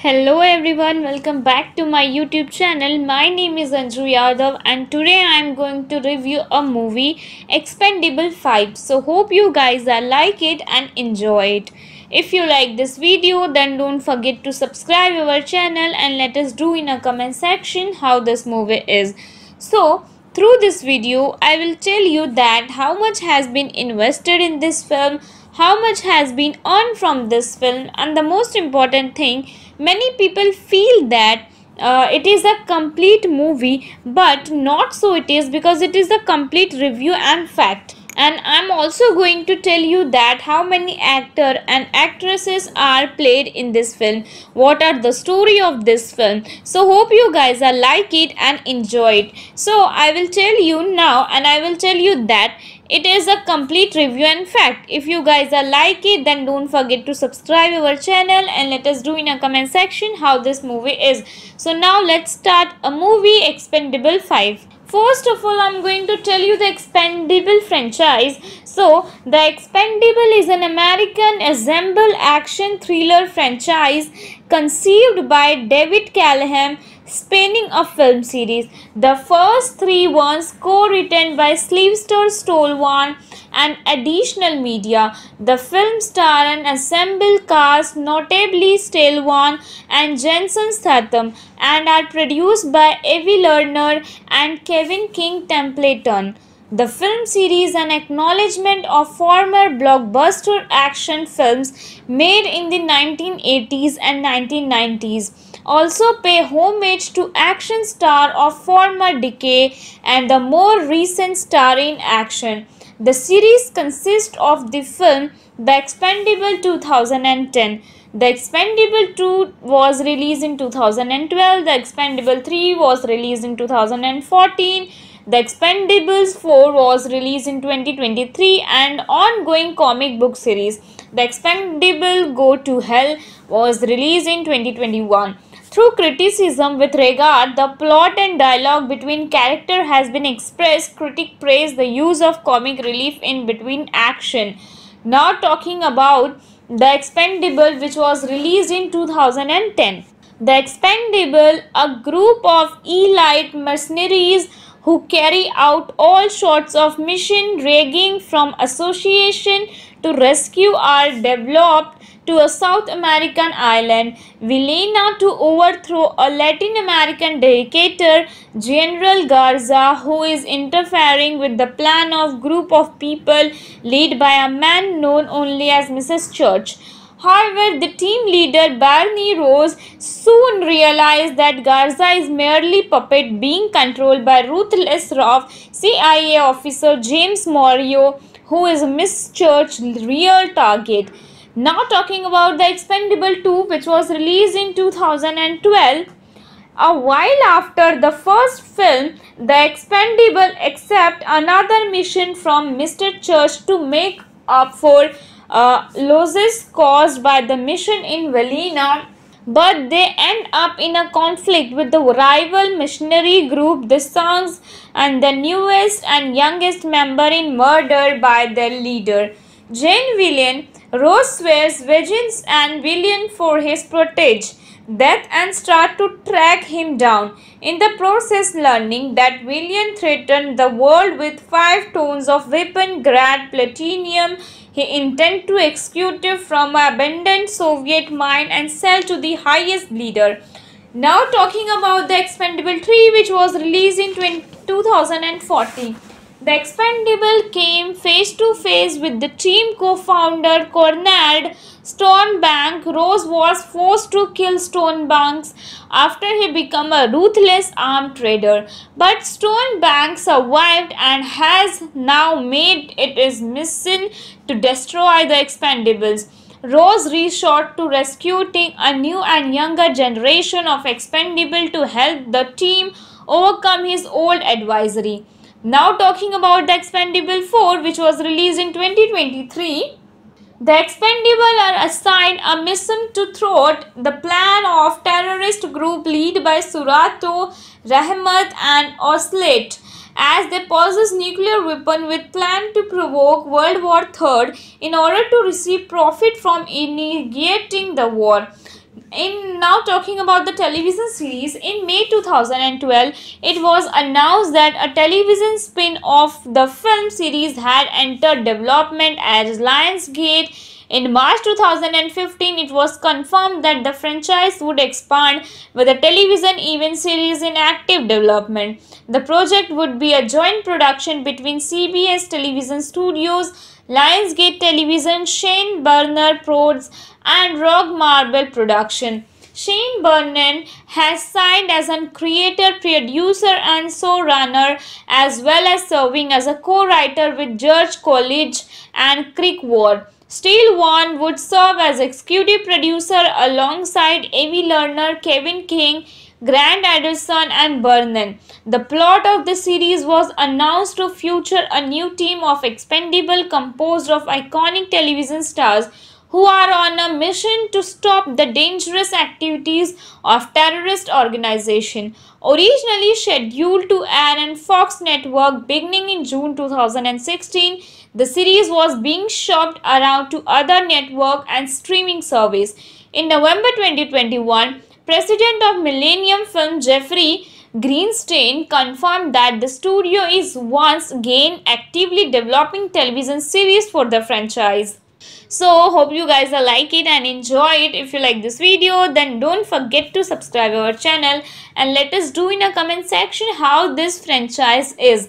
Hello everyone, welcome back to my YouTube channel. My name is Anju Yadav and today I am going to review a movie Expendable 5. So hope you guys are like it and enjoy it. If you like this video then don't forget to subscribe our channel and let us do in a comment section how this movie is. So through this video I will tell you that how much has been invested in this film, how much has been earned from this film and the most important thing Many people feel that uh, it is a complete movie but not so it is because it is a complete review and fact and I'm also going to tell you that how many actor and actresses are played in this film what are the story of this film so hope you guys are like it and enjoy it so I will tell you now and I will tell you that it is a complete review and fact if you guys are like it then don't forget to subscribe our channel and let us do in a comment section how this movie is so now let's start a movie expendable 5 First of all, I'm going to tell you the Expendable franchise. So, the Expendable is an American ensemble action thriller franchise conceived by David Callahan spinning a film series. The first three ones co-written by Sylvester Stallone and additional media. The film star an assembled cast notably Stelwan and Jensen Statham and are produced by Evie Lerner and Kevin King Templeton. The film series an acknowledgement of former blockbuster action films made in the 1980s and 1990s also pay homage to action star of former decay and the more recent star in action. The series consists of the film The Expendable 2010. The Expendable 2 was released in 2012. The Expendable 3 was released in 2014. The Expendables 4 was released in 2023 and ongoing comic book series. The Expendable Go to Hell was released in 2021. Through criticism with regard the plot and dialogue between character has been expressed, critic praised the use of comic relief in between action. Now talking about The Expendable which was released in 2010. The Expendable, a group of elite mercenaries who carry out all sorts of mission ranging from association to rescue are developed to a South American island, Villena to overthrow a Latin American dictator, General Garza, who is interfering with the plan of group of people led by a man known only as Mrs. Church. However, the team leader Barney Rose soon realized that Garza is merely puppet being controlled by ruthless Roth CIA officer James Morio, who is Miss Church's real target. Now talking about the Expendable 2 which was released in 2012. A while after the first film, the Expendable accept another mission from Mr. Church to make up for uh, losses caused by the mission in Valina but they end up in a conflict with the rival missionary group the Sons, and the newest and youngest member in murder by their leader. Jane Villain Rose swears vengeance and William for his protege death and start to track him down. In the process learning that William threatened the world with five tons of weapon grade platinum he intended to execute from an abandoned Soviet mine and sell to the highest bidder. Now talking about the Expendable 3 which was released in 2014. The Expendable came face to face with the team co-founder Conrad Stonebank. Rose was forced to kill Stonebanks after he became a ruthless arm trader. But Stonebank survived and has now made it his mission to destroy the Expendables. Rose reshot to rescuing a new and younger generation of Expendable to help the team overcome his old advisory. Now talking about the Expendable 4 which was released in 2023. The Expendable are assigned a mission to thwart the plan of terrorist group led by Surato, Rahmat and Oslet as they possess nuclear weapon with plan to provoke World War III in order to receive profit from initiating the war in now talking about the television series in may 2012 it was announced that a television spin-off the film series had entered development as lionsgate in March 2015, it was confirmed that the franchise would expand with a television event series in active development. The project would be a joint production between CBS Television Studios, Lionsgate Television, Shane berner Prods, and rock marble production. Shane Burnan has signed as a creator, producer and showrunner as well as serving as a co-writer with George College and Creek Ward. Steele Wan would serve as executive producer alongside Amy Lerner, Kevin King, Grant Anderson and Burnan. The plot of the series was announced to feature a new team of expendable composed of iconic television stars who are on a mission to stop the dangerous activities of terrorist organization. Originally scheduled to air on Fox network beginning in June 2016, the series was being shopped around to other network and streaming service. In November 2021, president of Millennium Film Jeffrey Greenstein confirmed that the studio is once again actively developing television series for the franchise so hope you guys are like it and enjoy it if you like this video then don't forget to subscribe our channel and let us do in a comment section how this franchise is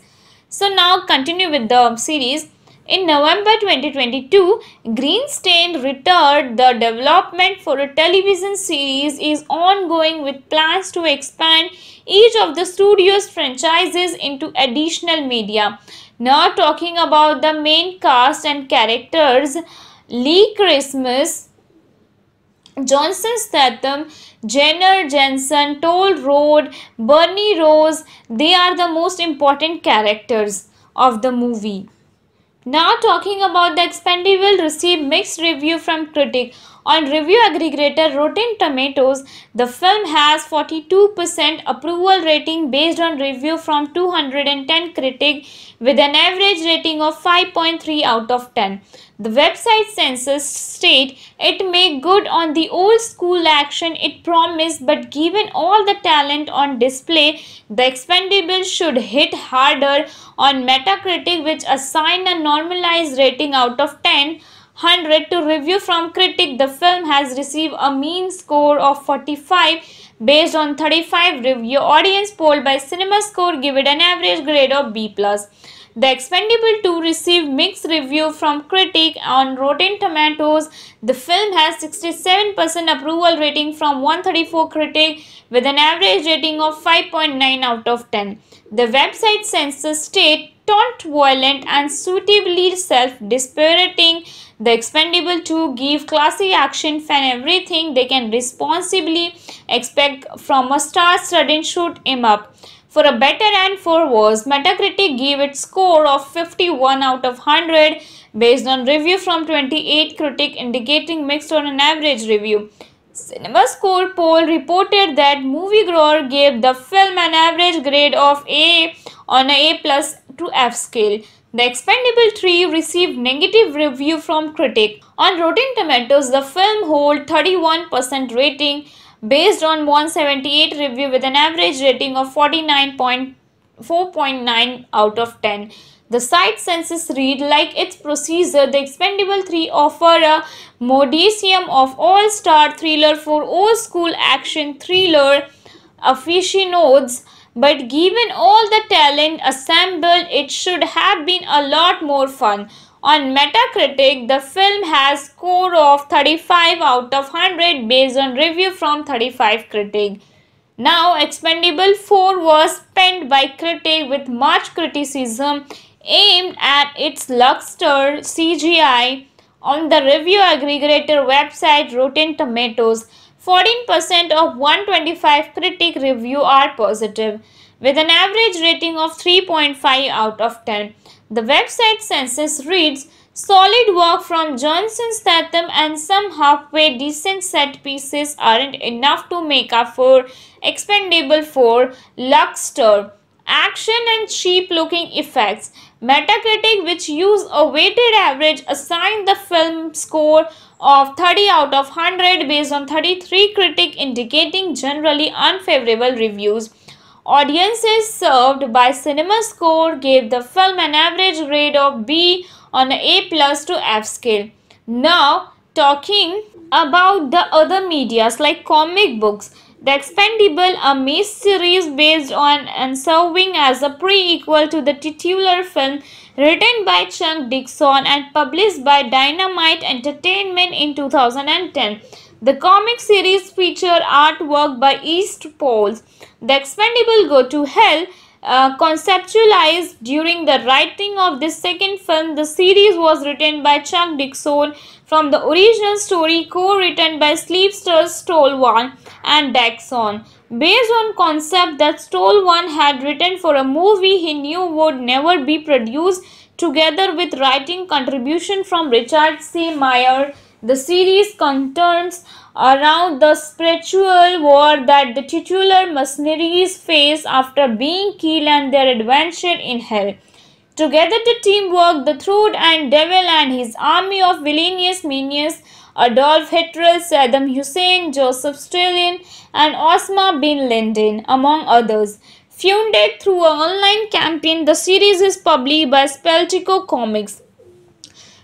so now continue with the series in November 2022, Greenstein returned the development for a television series is ongoing with plans to expand each of the studio's franchises into additional media. Now talking about the main cast and characters, Lee Christmas, Johnson Statham, Jenner Jensen, Toll Road, Bernie Rose, they are the most important characters of the movie. Now talking about the expendable received mixed review from critics. On review aggregator Rotten Tomatoes, the film has 42% approval rating based on review from 210 critics with an average rating of 5.3 out of 10. The website census state it made good on the old school action it promised but given all the talent on display, the expendable should hit harder on Metacritic which assigned a normalized rating out of 10 100 to review from critic the film has received a mean score of 45 based on 35 review audience poll by cinemascore give it an average grade of b plus the expendable 2 received mixed review from critic on rotten tomatoes the film has 67% approval rating from 134 critic with an average rating of 5.9 out of 10 the website census state taunt violent and suitably self-dispiriting. The expendable 2 give classy action fan everything they can responsibly expect from a star shoot shoot em up. For a better and for worse, Metacritic gave its score of 51 out of 100 based on review from 28 critic indicating mixed on an average review. CinemaScore poll reported that moviegoer gave the film an average grade of A on a A plus to F scale. The Expendable 3 received negative review from critics. On Rotten Tomatoes, the film holds 31% rating based on 178 review with an average rating of 49.4.9 out of 10. The site census read like its procedure, the Expendable 3 offer a modicum of all-star thriller for old-school action thriller aficionados but given all the talent assembled, it should have been a lot more fun. On Metacritic, the film has score of 35 out of 100 based on review from 35 critic. Now, Expendable 4 was penned by critic with much criticism aimed at its luster CGI. On the review aggregator website Rotten Tomatoes, 14% of 125 critic review are positive with an average rating of 3.5 out of 10. The website census reads solid work from Johnson Statham and some halfway decent set pieces aren't enough to make up for expendable for Luxter. Action and cheap looking effects. Metacritic, which used a weighted average, assigned the film score of 30 out of 100 based on 33 critics indicating generally unfavorable reviews. Audiences served by CinemaScore gave the film an average grade of B on A plus to F scale. Now, talking about the other medias like comic books. The expendable a Mace series based on and serving as a prequel to the titular film written by Chuck Dixon and published by Dynamite Entertainment in 2010. The comic series featured artwork by East Poles. The expendable Go to Hell uh, conceptualized during the writing of this second film. The series was written by Chuck Dixon from the original story co-written by sleepsters Stollwahn and Daxon. Based on concept that Stollwahn had written for a movie he knew would never be produced together with writing contribution from Richard C. Meyer, the series concerns around the spiritual war that the titular mercenaries face after being killed and their adventure in hell. Together to teamwork, the Thrud and Devil and his army of villainous minions Adolf Hitler, Saddam Hussein, Joseph Stalin, and Osama bin Laden, among others. Funded through an online campaign, the series is published by Speltico Comics.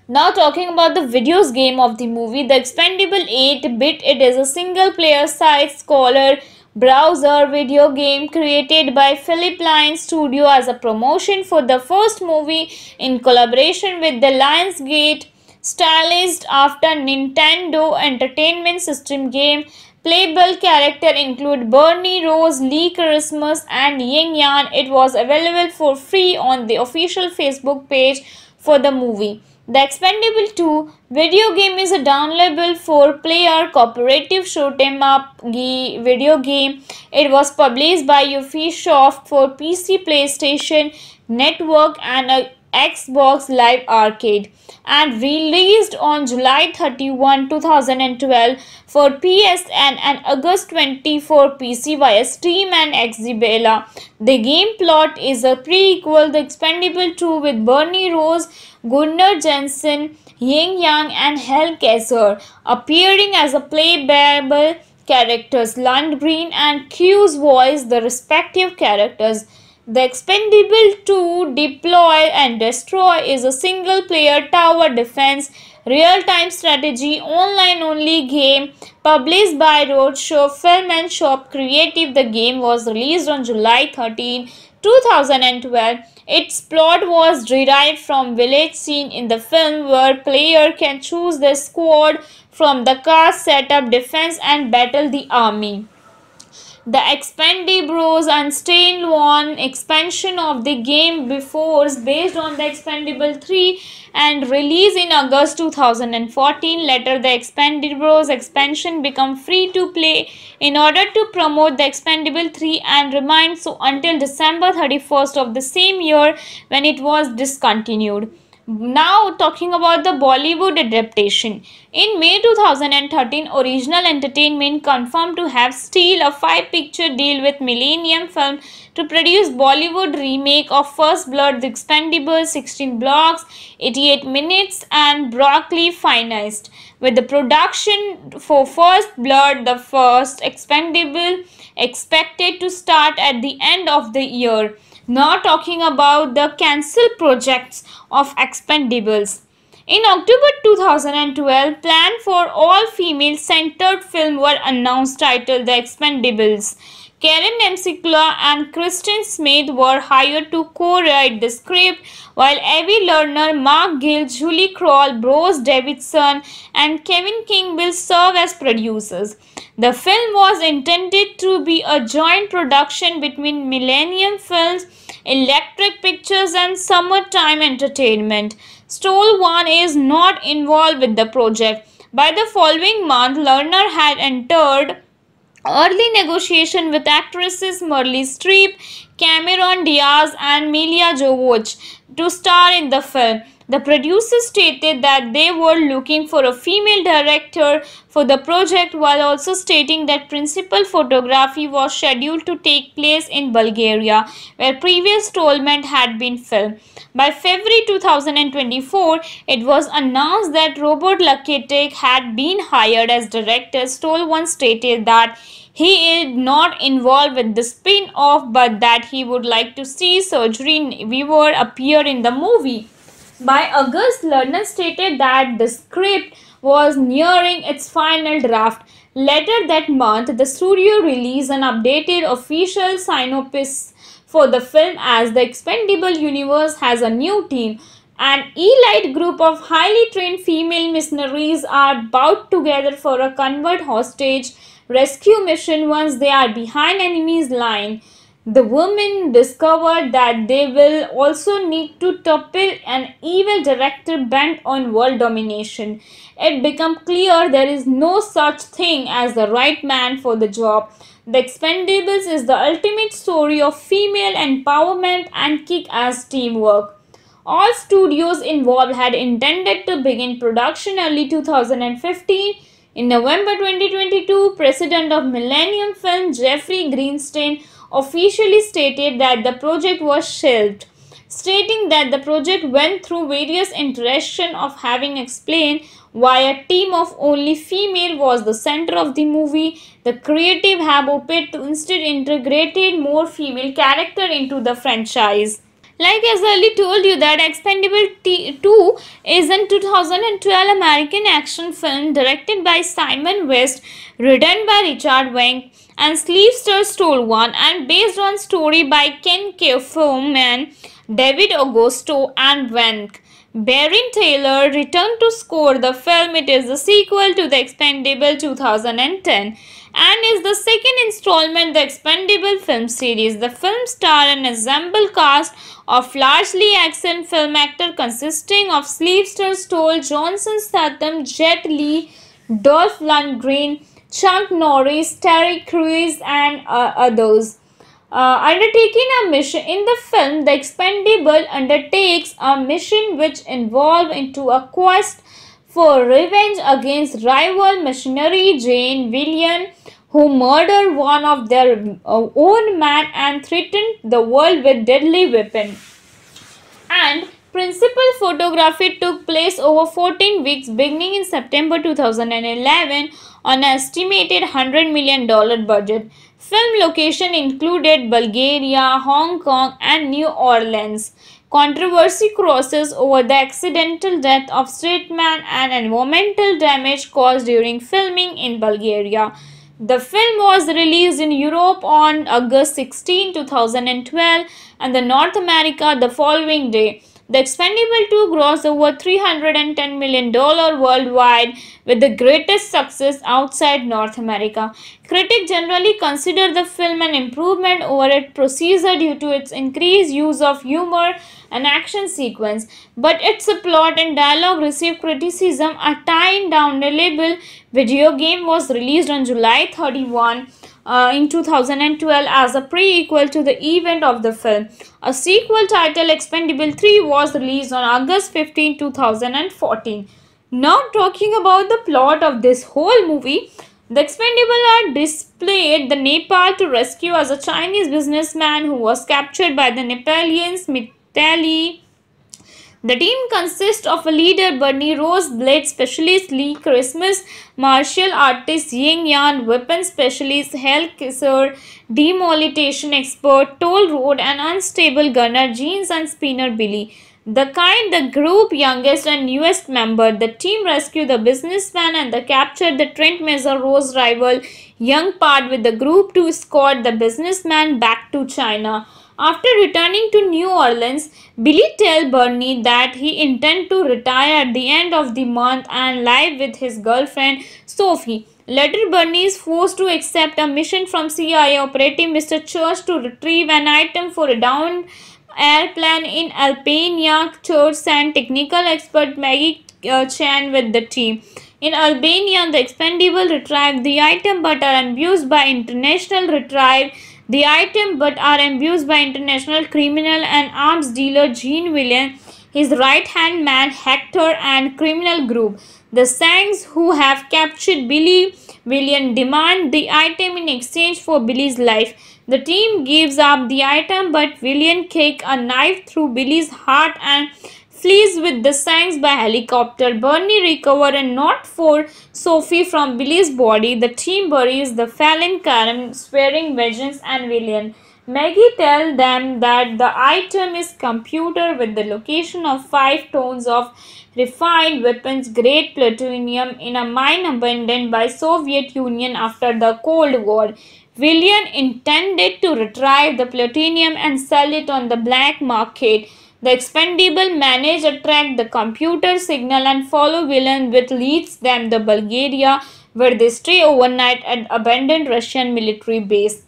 Now talking about the videos game of the movie, The Expendable 8-Bit, it is a single-player side-scroller browser video game created by Philip Lions Studio as a promotion for the first movie in collaboration with the Lionsgate stylized after Nintendo Entertainment System game. Playable character include Bernie Rose, Lee Christmas and Ying Yan. It was available for free on the official Facebook page for the movie. The Expendable 2 video game is a downloadable 4-player cooperative shoot-em-up video game. It was published by Ubisoft for PC, PlayStation Network and Xbox Live Arcade and released on July 31, 2012 for PSN and August 24 PC via Steam and Xzibela. The game plot is a prequel The Expendable 2 with Bernie Rose Gunnar Jensen, Ying Yang and Hel Kessler, appearing as a playable characters Lundgren and Q's voice the respective characters. The Expendable 2 Deploy and Destroy is a single-player tower defense real-time strategy online-only game published by Roadshow Film and Shop Creative. The game was released on July 13, 2012, its plot was derived from village scene in the film where player can choose the squad from the cast, set up defense and battle the army. The expendables and Stain One expansion of the game before based on the Expendable 3 and released in August 2014. Later, the Expendables expansion became free to play in order to promote the Expendable 3 and remained so until December 31st of the same year when it was discontinued. Now talking about the Bollywood adaptation. In May 2013, Original Entertainment confirmed to have Steel a five-picture deal with Millennium Film to produce Bollywood remake of First Blood, The Expendables, 16 Blocks, 88 Minutes and Broccoli Finest. With the production for First Blood, the first Expendable expected to start at the end of the year. Not talking about the cancelled projects of expendables. In October 2012, plan for all-female centered film were announced titled The Expendables. Karen Nemsikla and Kristen Smith were hired to co-write the script, while Avi Lerner, Mark Gill, Julie Kroll, Bruce Davidson, and Kevin King will serve as producers. The film was intended to be a joint production between Millennium Films, Electric Pictures, and Summertime Entertainment. Stoll One is not involved with the project. By the following month, Lerner had entered Early negotiation with actresses Merle Streep, Cameron Diaz and Milia Jovovich to star in the film. The producers stated that they were looking for a female director for the project while also stating that principal photography was scheduled to take place in Bulgaria where previous tournament had been filmed. By February 2024, it was announced that Robert Lakitic had been hired as director. once stated that he is not involved with the spin-off but that he would like to see Surgery Weaver appear in the movie by August, Lerner stated that the script was nearing its final draft. Later that month, the studio released an updated official synopsis for the film as the Expendable Universe has a new team. An elite group of highly trained female missionaries are bound together for a convert hostage rescue mission once they are behind enemy's line. The women discover that they will also need to topple an evil director bent on world domination. It becomes clear there is no such thing as the right man for the job. The Expendables is the ultimate story of female empowerment and kick-ass teamwork. All studios involved had intended to begin production early 2015. In November 2022, president of Millennium Film Jeffrey Greenstein officially stated that the project was shelved stating that the project went through various iterations of having explained why a team of only female was the center of the movie. The creative have opted to instead integrated more female character into the franchise. Like as early told you that Expendable 2 is an 2012 American action film directed by Simon West, written by Richard Wenk and Sleepster stole one and based on story by Ken Kaufman, David Augusto and Wenck. Baron Taylor returned to score the film. It is the sequel to The Expendable 2010 and is the second installment the Expendable film series. The film starred an ensemble cast of largely action film actor consisting of Sleepster Stoll, Johnson Statham, Jet Li, Dolph Lundgren, Chuck Norris, Terry Crews and uh, others. Uh, undertaking a mission in the film the expendable undertakes a mission which involves into a quest for revenge against rival missionary jane william who murdered one of their uh, own men and threatened the world with deadly weapon and Principal photography took place over 14 weeks beginning in September 2011 on an estimated $100 million budget. Film location included Bulgaria, Hong Kong and New Orleans. Controversy crosses over the accidental death of straight man and environmental damage caused during filming in Bulgaria. The film was released in Europe on August 16, 2012 and the North America the following day. The expendable 2 grossed over $310 million worldwide with the greatest success outside North America. Critics generally consider the film an improvement over its procedure due to its increased use of humor and action sequence, but its plot and dialogue received criticism. A tie down the label video game was released on July 31, uh, in 2012 as a prequel to the event of the film. A sequel title Expendable 3 was released on August 15, 2014. Now talking about the plot of this whole movie, the Expendable are displayed the Nepal to rescue as a Chinese businessman who was captured by the Nepalians Mitali the team consists of a leader Bernie Rose, blade specialist Lee Christmas, martial artist Ying Yan, weapon specialist Hell Kisser, demolition expert Toll Road, and unstable gunner Jeans and spinner Billy. The kind, the group youngest and newest member, the team rescue the businessman and the captured the Trent Measure Rose rival Young Part with the group to escort the businessman back to China. After returning to New Orleans, Billy tells Bernie that he intends to retire at the end of the month and live with his girlfriend Sophie. Later, Bernie is forced to accept a mission from CIA operative Mr. Church to retrieve an item for a downed airplane in Albania. Church and technical expert Maggie uh, Chan with the team. In Albania, the expendable retrieve the item but are abused by international retrieve the item but are abused by international criminal and arms dealer Jean William, his right-hand man Hector and criminal group. The Sangs who have captured Billy William demand the item in exchange for Billy's life. The team gives up the item but William kick a knife through Billy's heart and flees with the Sanks by helicopter. Bernie recovers and not for Sophie from Billy's body. The team buries the Fallon Karen swearing vengeance and villain. Maggie tells them that the item is computer with the location of five tons of refined weapons grade plutonium in a mine abandoned by Soviet Union after the Cold War. Villian intended to retrieve the plutonium and sell it on the black market. The expendable manage attract the computer signal and follow villain which leads them to Bulgaria where they stay overnight at abandoned Russian military base.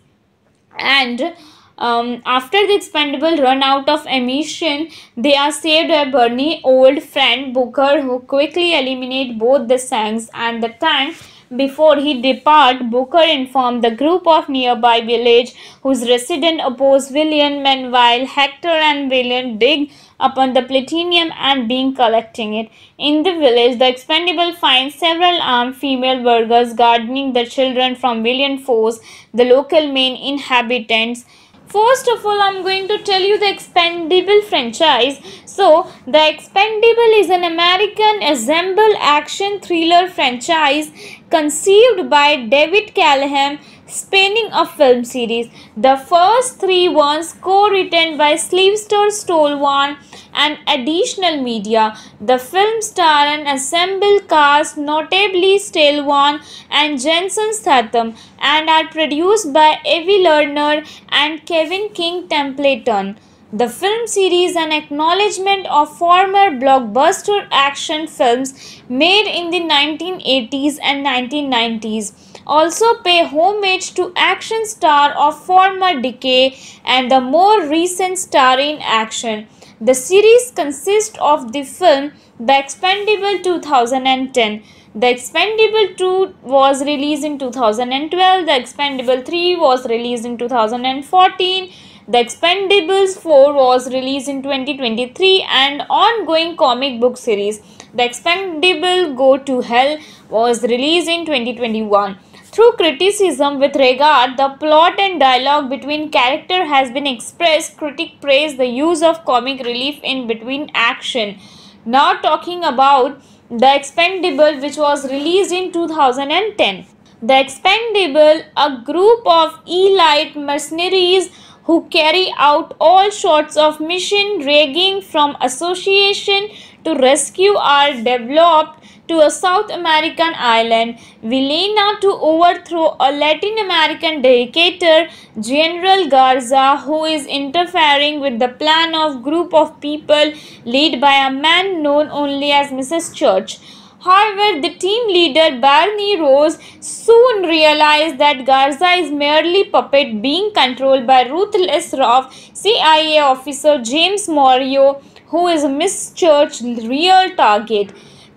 And um, after the expendable run out of ammunition, they are saved by Bernie, old friend Booker who quickly eliminate both the Sangs and the tank before he depart, Booker informed the group of nearby village whose resident oppose William. Meanwhile, Hector and William dig upon the platinum and begin collecting it. In the village, the expendable finds several armed female burghers guarding the children from William force. the local main inhabitants. First of all, I'm going to tell you the Expendable franchise. So, the Expendable is an American ensemble action thriller franchise conceived by David Callahan spinning a film series. The first three ones co-written by Sleevestor Stolwan and additional media. The film star an assembled cast notably Stolwan and Jensen Statham and are produced by Evie Lerner and Kevin King Templeton. The film series an acknowledgement of former blockbuster action films made in the 1980s and 1990s also pay homage to action star of former decay and the more recent star in action. The series consists of the film The Expendable 2010. The Expendable 2 was released in 2012, The Expendable 3 was released in 2014, The Expendables 4 was released in 2023 and ongoing comic book series. The Expendable Go to Hell was released in 2021. Through criticism with regard, the plot and dialogue between character has been expressed. Critic praised the use of comic relief in between action. Now talking about The Expendable which was released in 2010. The Expendable, a group of elite mercenaries who carry out all sorts of mission ranging from association to rescue are developed to a South American island, Villena to overthrow a Latin American dictator, General Garza, who is interfering with the plan of group of people led by a man known only as Mrs. Church. However, the team leader Barney Rose soon realized that Garza is merely puppet being controlled by ruthless Ralph CIA officer James Morio, who is Miss Church's real target.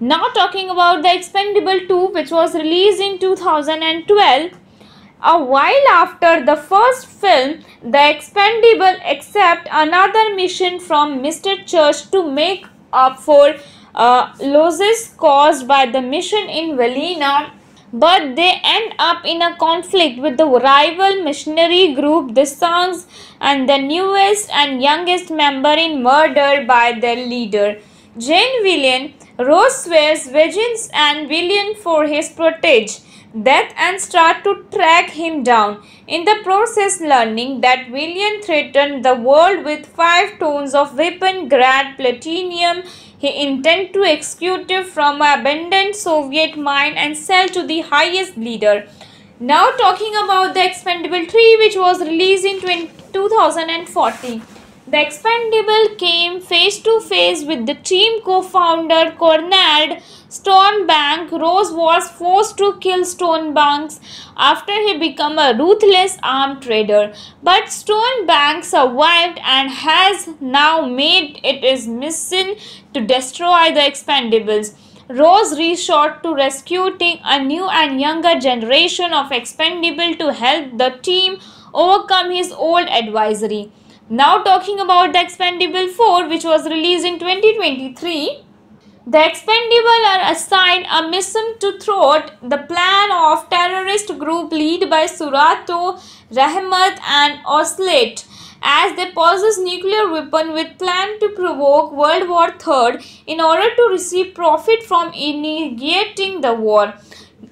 Now talking about The Expendable 2 which was released in 2012. A while after the first film, The Expendable accept another mission from Mr. Church to make up for uh, losses caused by the mission in Valina but they end up in a conflict with the rival missionary group the Sons and the newest and youngest member in murder by their leader. Jane Villain Rose swears vengeance and William for his protege death and start to track him down. In the process learning that William threatened the world with five tons of weapon grade platinum he intended to execute from an abandoned Soviet mine and sell to the highest bidder. Now talking about the Expendable 3 which was released in 2014. The Expendable came face to face with the team co-founder Cornald Stonebank. Rose was forced to kill Stonebanks after he became a ruthless arm trader. But Stonebank survived and has now made it his mission to destroy the Expendables. Rose reshot to rescuing a new and younger generation of expendable to help the team overcome his old advisory. Now talking about the Expendable 4 which was released in 2023. The Expendable are assigned a mission to thwart the plan of terrorist group led by Surato, Rahmat and Oslet as they possess nuclear weapon with plan to provoke World War III in order to receive profit from initiating the war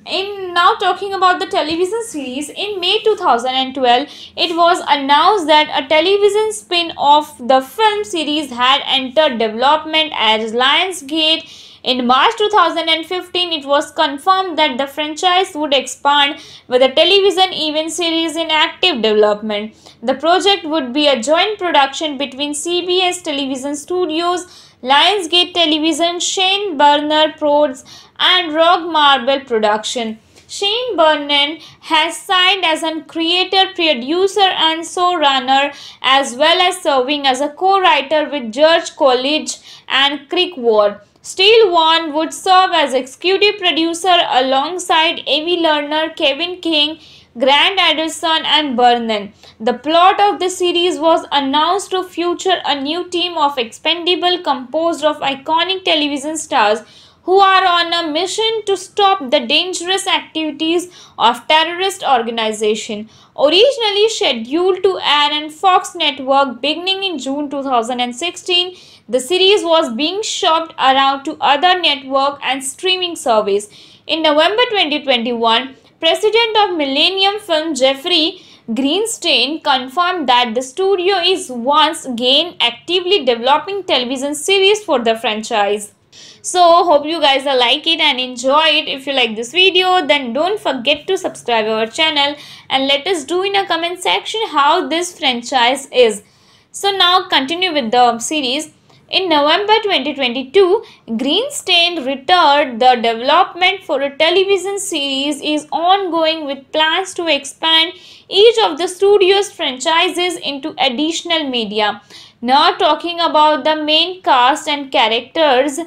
in now talking about the television series in may 2012 it was announced that a television spin-off the film series had entered development as lionsgate in March 2015, it was confirmed that the franchise would expand with a television event series in active development. The project would be a joint production between CBS Television Studios, Lionsgate Television, Shane Burner Prods, and rock marble production. Shane Burnan has signed as a creator, producer and showrunner as well as serving as a co-writer with George College and Crick Ward. Steele Wan would serve as executive producer alongside Amy Lerner, Kevin King, Grant Anderson and Burnan. The plot of the series was announced to feature a new team of expendable composed of iconic television stars who are on a mission to stop the dangerous activities of terrorist organization. Originally scheduled to air on Fox network beginning in June 2016, the series was being shopped around to other network and streaming service. In November 2021, president of Millennium Film Jeffrey Greenstein confirmed that the studio is once again actively developing television series for the franchise so hope you guys are like it and enjoy it if you like this video then don't forget to subscribe our channel and let us do in a comment section how this franchise is so now continue with the series in November 2022, Greenstein returned the development for a television series is ongoing with plans to expand each of the studio's franchises into additional media. Now talking about the main cast and characters,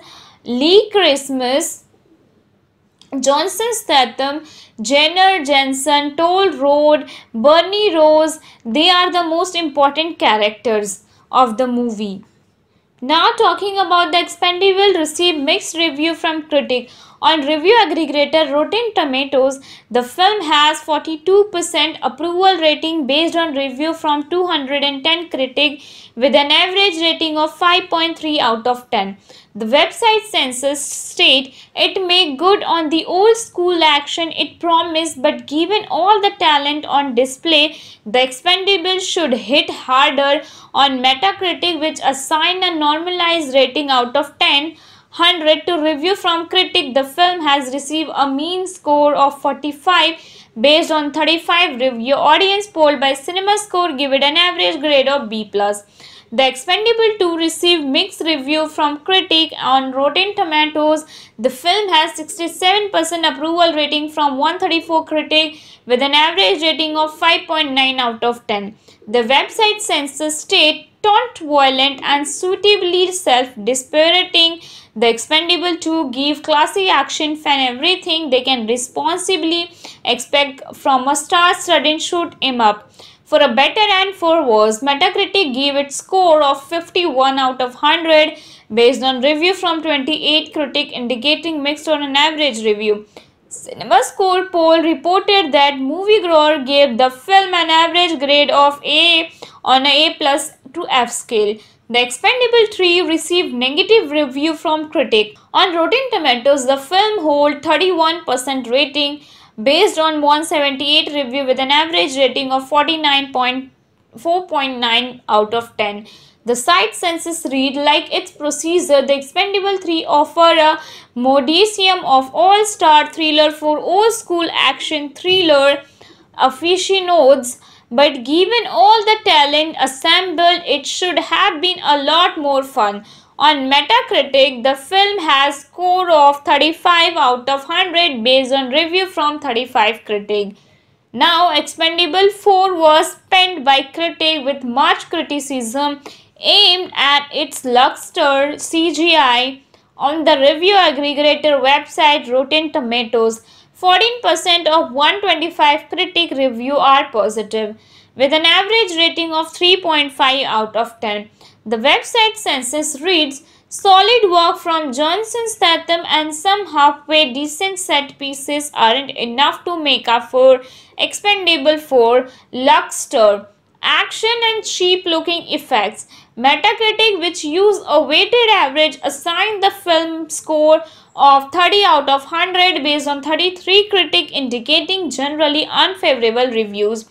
Lee Christmas, Johnson Statham, Jenner Jensen, Toll Road, Bernie Rose, they are the most important characters of the movie. Now talking about the expendable received mixed review from critic. On review aggregator Rotten Tomatoes, the film has 42% approval rating based on review from 210 critics with an average rating of 5.3 out of 10. The website census state it made good on the old school action it promised but given all the talent on display, the expendable should hit harder on Metacritic which assigned a normalized rating out of 10 100 to review from critic the film has received a mean score of 45 based on 35 review audience poll by cinema score give it an average grade of b plus the expendable 2 received mixed review from critic on rotten tomatoes the film has 67% approval rating from 134 critic with an average rating of 5.9 out of 10 the website censors state "Taut, violent and suitably self-dispiriting the expendable to give classy action fan everything they can responsibly expect from a star studded shoot em up. For a better and for worse, Metacritic gave its score of 51 out of 100 based on review from 28 critics indicating mixed on an average review. Cinema Score poll reported that moviegoer gave the film an average grade of A on a A plus to F scale. The Expendable 3 received negative review from critics. On Rotten Tomatoes, the film holds 31% rating based on 178 review with an average rating of 49.4.9 out of 10. The site census read like its procedure, the Expendable 3 offer a modicum of all-star thriller for old-school action thriller aficionados but given all the talent assembled, it should have been a lot more fun. On Metacritic, the film has score of 35 out of 100 based on review from 35 critics. Now, Expendable 4 was panned by critics with much criticism aimed at its luster CGI on the review aggregator website Rotten Tomatoes. 14% of 125 critic review are positive with an average rating of 3.5 out of 10. The website census reads solid work from Johnson Statham and some halfway decent set pieces aren't enough to make up for expendable for Luxter. Action and cheap looking effects. Metacritic which use a weighted average assigned the film score of 30 out of 100 based on 33 critic indicating generally unfavorable reviews.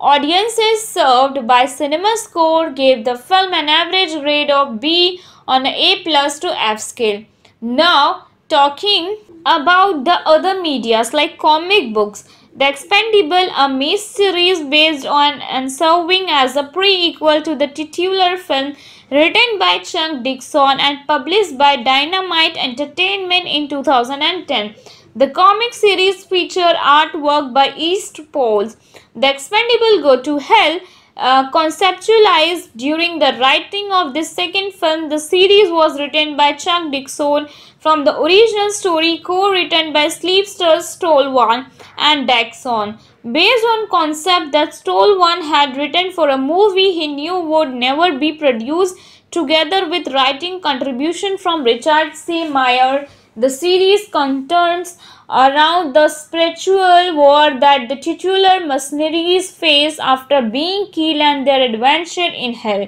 Audiences served by CinemaScore gave the film an average grade of B on A plus to F scale. Now, talking about the other medias like comic books. The Expendable, a mini series based on and serving as a prequel to the titular film, written by Chuck Dixon and published by Dynamite Entertainment in 2010. The comic series featured artwork by East Poles. The expendable Go to Hell uh, conceptualized during the writing of this second film. The series was written by Chuck Dixon from the original story co-written by Sleepster Stolwan and Dixon based on concept that Stolwan had written for a movie he knew would never be produced together with writing contribution from Richard C. Meyer. The series concerns around the spiritual war that the titular mercenaries face after being killed and their adventure in hell.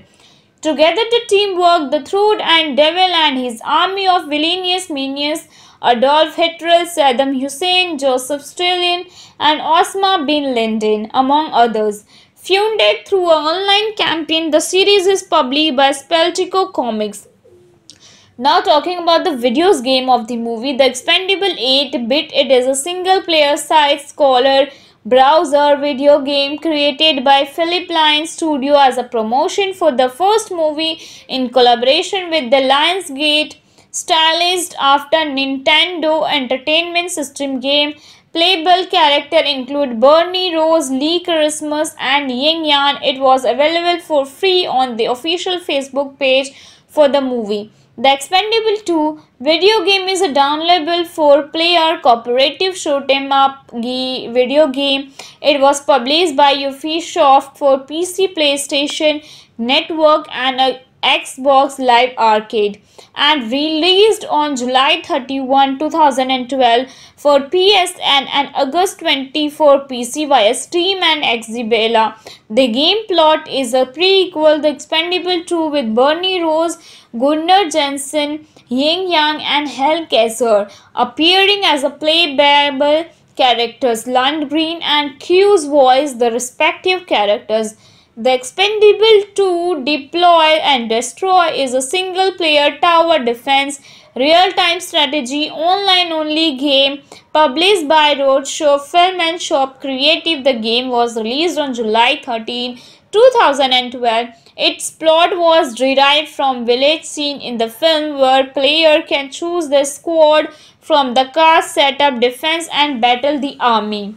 Together the team the Thrud and Devil and his army of villainous minions Adolf Hitler, Saddam Hussein, Joseph Stalin, and Osma bin Laden, among others. Funded through an online campaign, the series is published by Speltico Comics. Now talking about the videos game of the movie, the Expendable 8-bit, it is a single-player side scroller browser video game created by Philip Lion Studio as a promotion for the first movie in collaboration with the Lionsgate, stylized after Nintendo Entertainment System game Playable character include Bernie, Rose, Lee Christmas and Ying Yan. It was available for free on the official Facebook page for the movie. The Expendable 2 video game is a downloadable 4-player cooperative shoot-em-up video game. It was published by Ubisoft for PC, PlayStation Network and Xbox Live Arcade and released on July 31, 2012 for PSN and August 24 PC via Steam and Exibella. The game plot is a prequel The Expendable 2 with Bernie Rose, Gunnar Jensen, Ying Yang and Hel Kessler appearing as a playable characters Lundgren and Q's voice the respective characters. The expendable 2 deploy and destroy is a single player tower defense real-time strategy online only game published by Roadshow Film and Shop Creative. The game was released on July 13, 2012. Its plot was derived from village scene in the film where player can choose their squad from the cast, set up defense and battle the army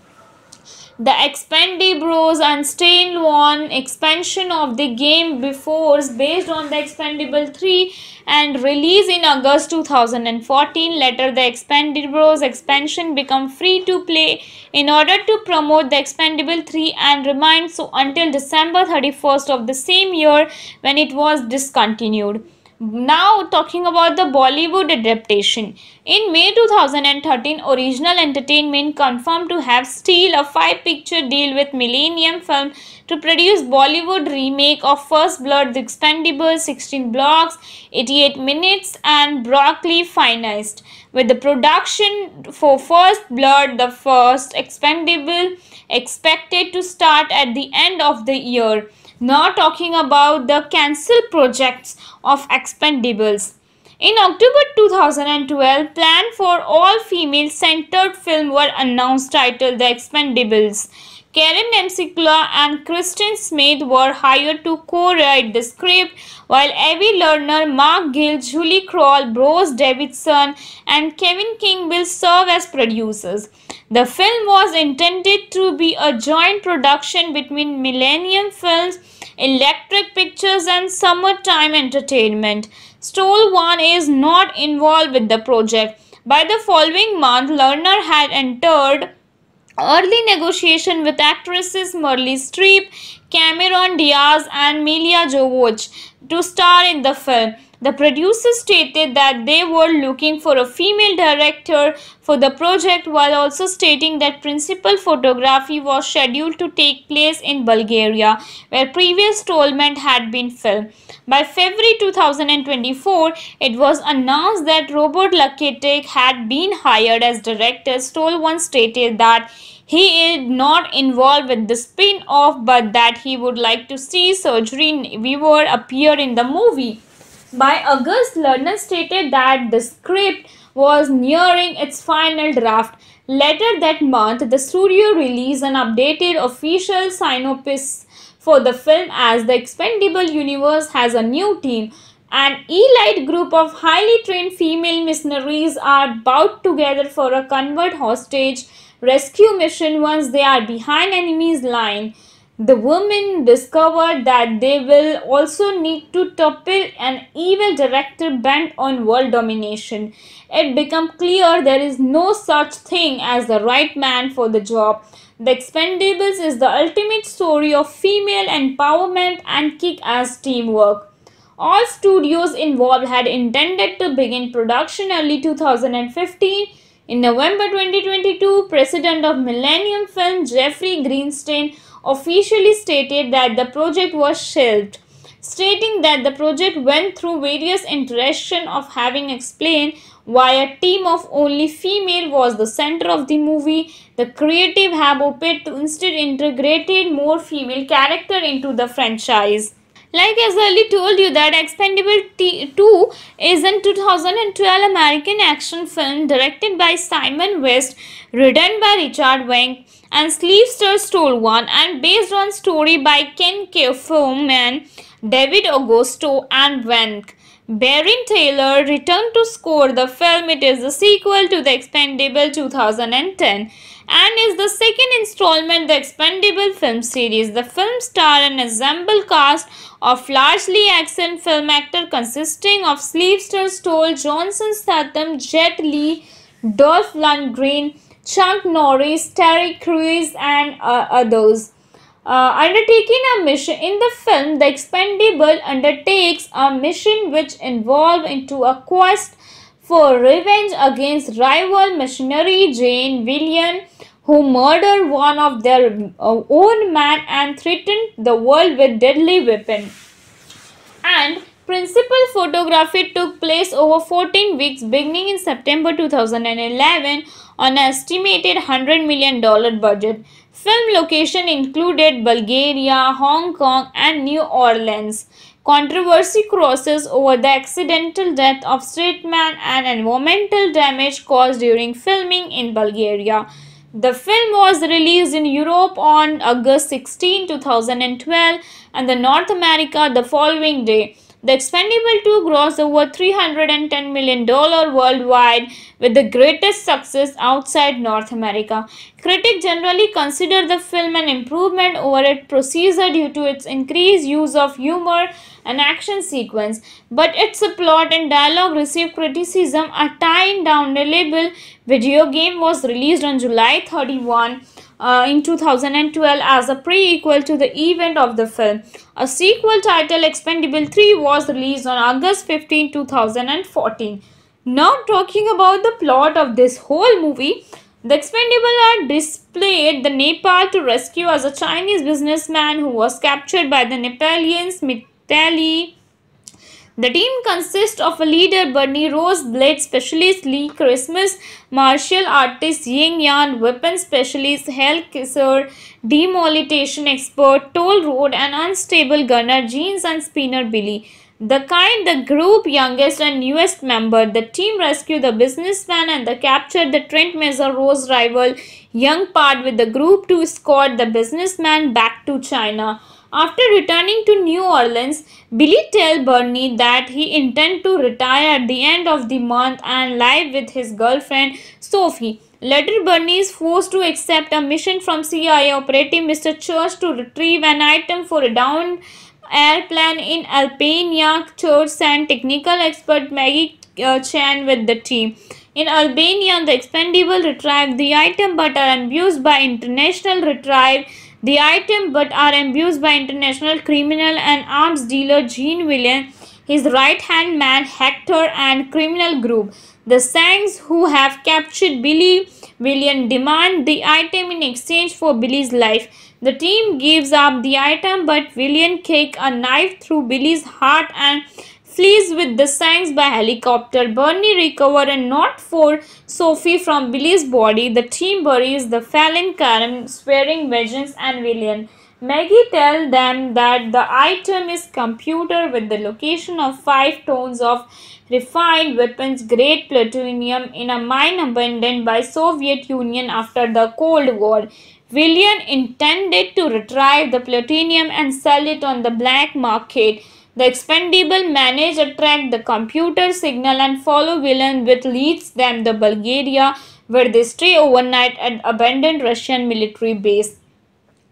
the expendables and stale one expansion of the game before based on the expendable 3 and released in August 2014. Later the Bros. expansion become free to play in order to promote the expendable 3 and remained so until December 31st of the same year when it was discontinued. Now talking about the Bollywood adaptation. In May 2013, Original Entertainment confirmed to have sealed a five-picture deal with Millennium Film to produce Bollywood remake of First Blood, The Expendables, 16 Blocks, 88 Minutes and Broccoli Finest. With the production for First Blood, the first Expendable expected to start at the end of the year. Not talking about the cancelled projects of expendables. In October 2012, plans for all-female-centered film were announced titled The Expendables. Karen Nemsikula and Kristen Smith were hired to co-write the script, while Avi Lerner, Mark Gill, Julie Kroll, Bruce Davidson and Kevin King will serve as producers. The film was intended to be a joint production between Millennium Films, Electric Pictures and Summertime Entertainment. Stoll One is not involved with the project. By the following month, Lerner had entered early negotiation with actresses Merle Streep, Cameron Diaz and Milia Jovovich to star in the film. The producer stated that they were looking for a female director for the project while also stating that principal photography was scheduled to take place in Bulgaria where previous Tolment had been filmed. By February 2024, it was announced that Robert Lakitic had been hired as director. once stated that he is not involved with the spin-off but that he would like to see Surgery Weaver appear in the movie. By August, Lerner stated that the script was nearing its final draft. Later that month, the studio released an updated official synopsis for the film as the Expendable Universe has a new team. An elite group of highly trained female missionaries are bound together for a convert hostage rescue mission once they are behind enemy's line. The women discover that they will also need to topple an evil director bent on world domination. It becomes clear there is no such thing as the right man for the job. The Expendables is the ultimate story of female empowerment and kick-ass teamwork. All studios involved had intended to begin production early 2015. In November 2022, president of Millennium Film Jeffrey Greenstein officially stated that the project was shelved stating that the project went through various iterations of having explained why a team of only female was the center of the movie. The creative have opted to instead integrated more female character into the franchise. Like as I early told you that Expendable 2 is an 2012 American action film directed by Simon West, written by Richard Wang and Sleepster stole one and based on story by Ken Foreman, David Augusto and Benk. Baron Taylor returned to score the film. It is the sequel to The Expendable 2010 and is the second installment the Expendable film series. The film star an ensemble cast of largely action film actor consisting of Sleepster Stoll, Johnson Statham, Jet Li, Dolph Lundgren, Chuck Norris, Terry Crews and uh, others. Uh, undertaking a mission in the film the expendable undertakes a mission which involve into a quest for revenge against rival missionary jane villian who murdered one of their uh, own men and threatened the world with deadly weapon and principal photography took place over 14 weeks beginning in september 2011 on an estimated $100 million budget. Film location included Bulgaria, Hong Kong and New Orleans. Controversy crosses over the accidental death of straight man and environmental damage caused during filming in Bulgaria. The film was released in Europe on August 16, 2012 and the North America the following day. The Expendable 2 grossed over $310 million worldwide with the greatest success outside North America. Critics generally consider the film an improvement over its procedure due to its increased use of humor and action sequence, but its plot and dialogue received criticism. A tie down the label video game was released on July 31, uh, in 2012 as a prequel to the event of the film. A sequel titled Expendable 3, was released on August 15, 2014. Now talking about the plot of this whole movie, the Expendable are displayed the Nepal to rescue as a Chinese businessman who was captured by the Nepalians Mitali the team consists of a leader Bernie Rose, blade specialist Lee Christmas, martial artist Ying Yan, weapon specialist Hell Kisser, demolition expert Toll Road, and unstable gunner Jeans and spinner Billy. The kind, the group youngest and newest member, the team rescued the businessman and the captured the Trent Mesa Rose rival Young Part with the group to escort the businessman back to China. After returning to New Orleans, Billy tells Bernie that he intends to retire at the end of the month and live with his girlfriend Sophie. Later, Bernie is forced to accept a mission from CIA operative Mr. Church to retrieve an item for a downed airplane in Albania. Church and technical expert Maggie uh, Chan with the team. In Albania, the expendable retrieve the item but are abused by international retrieve the item but are abused by international criminal and arms dealer Jean William, his right-hand man Hector and criminal group. The Sangs who have captured Billy William demand the item in exchange for Billy's life. The team gives up the item but William kick a knife through Billy's heart and flees with the Sangs by helicopter. Bernie recovers and not for Sophie from Billy's body. The team buries the fallen Karen, swearing vengeance and villain. Maggie tells them that the item is computer with the location of five tons of refined weapons grade plutonium in a mine abandoned by Soviet Union after the Cold War. William intended to retrieve the plutonium and sell it on the black market. The expendable manage attract the computer signal and follow villain which leads them to Bulgaria where they stay overnight at abandoned Russian military base.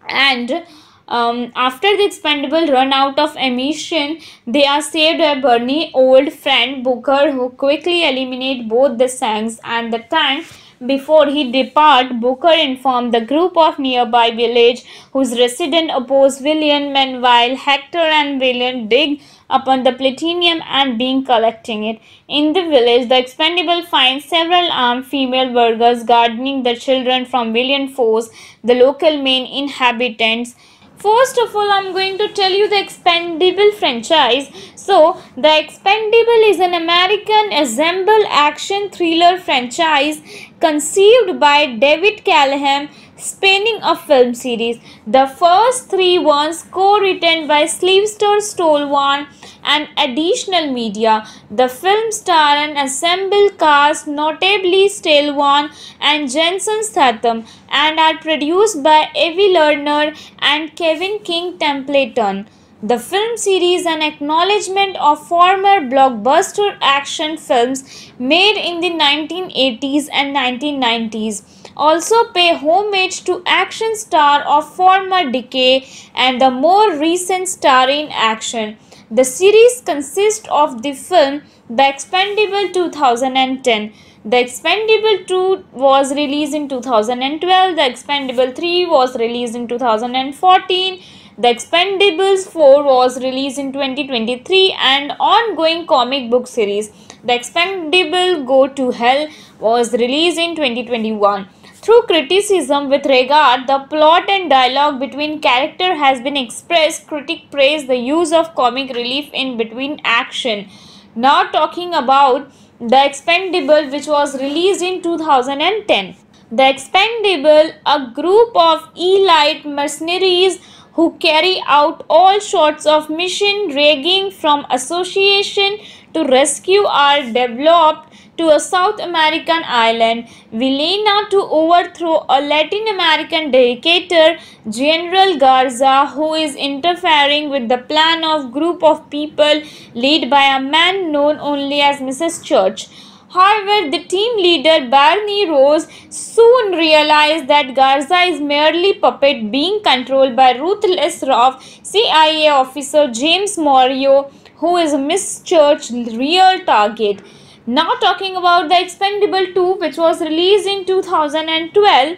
And um, after the expendable run out of ammunition, they are saved by Bernie, old friend Booker who quickly eliminate both the Sangs and the tank before he depart, Booker informed the group of nearby village whose resident opposed William meanwhile Hector and William dig upon the platinum and being collecting it. In the village, the expendable finds several armed female burghers guarding the children from William force, the local main inhabitants. First of all, I'm going to tell you the Expendable franchise. So, the Expendable is an American ensemble action thriller franchise conceived by David Callahan spinning a film series. The first three ones co-written by Sleevestor Stolwan and additional media. The film star an assembled cast notably Stolwan and Jensen Statham and are produced by Evie Lerner and Kevin King Templeton. The film series an acknowledgement of former blockbuster action films made in the 1980s and 1990s also pay homage to action star of former decay and the more recent star in action. The series consists of the film The Expendable 2010. The Expendable 2 was released in 2012, The Expendable 3 was released in 2014, The Expendables 4 was released in 2023 and ongoing comic book series. The Expendable Go to Hell was released in 2021. Through criticism with regard the plot and dialogue between character has been expressed, critic praise the use of comic relief in between action. Now talking about The Expendable which was released in 2010. The Expendable, a group of elite mercenaries who carry out all sorts of mission ranging from association to rescue are developed to a South American island, Villena to overthrow a Latin American dictator, General Garza, who is interfering with the plan of group of people led by a man known only as Mrs. Church. However, the team leader Barney Rose soon realized that Garza is merely puppet being controlled by ruthless Ralph CIA officer James Morio, who is Miss Church's real target. Now talking about The Expendable 2 which was released in 2012.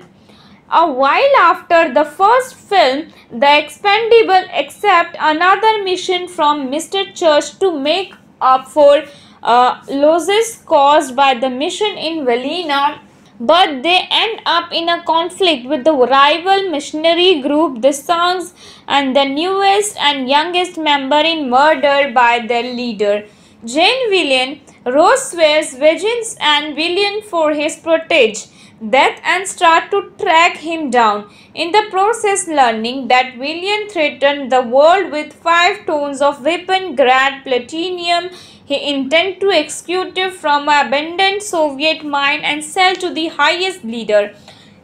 A while after the first film, The Expendable accept another mission from Mr. Church to make up for uh, losses caused by the mission in Valina but they end up in a conflict with the rival missionary group the Sons, and the newest and youngest member in murder by their leader. Jane Villain Rose swears vengeance and William for his protege death and start to track him down. In the process learning that William threatened the world with five tons of weapon grade platinum he intended to execute from an abandoned Soviet mine and sell to the highest leader.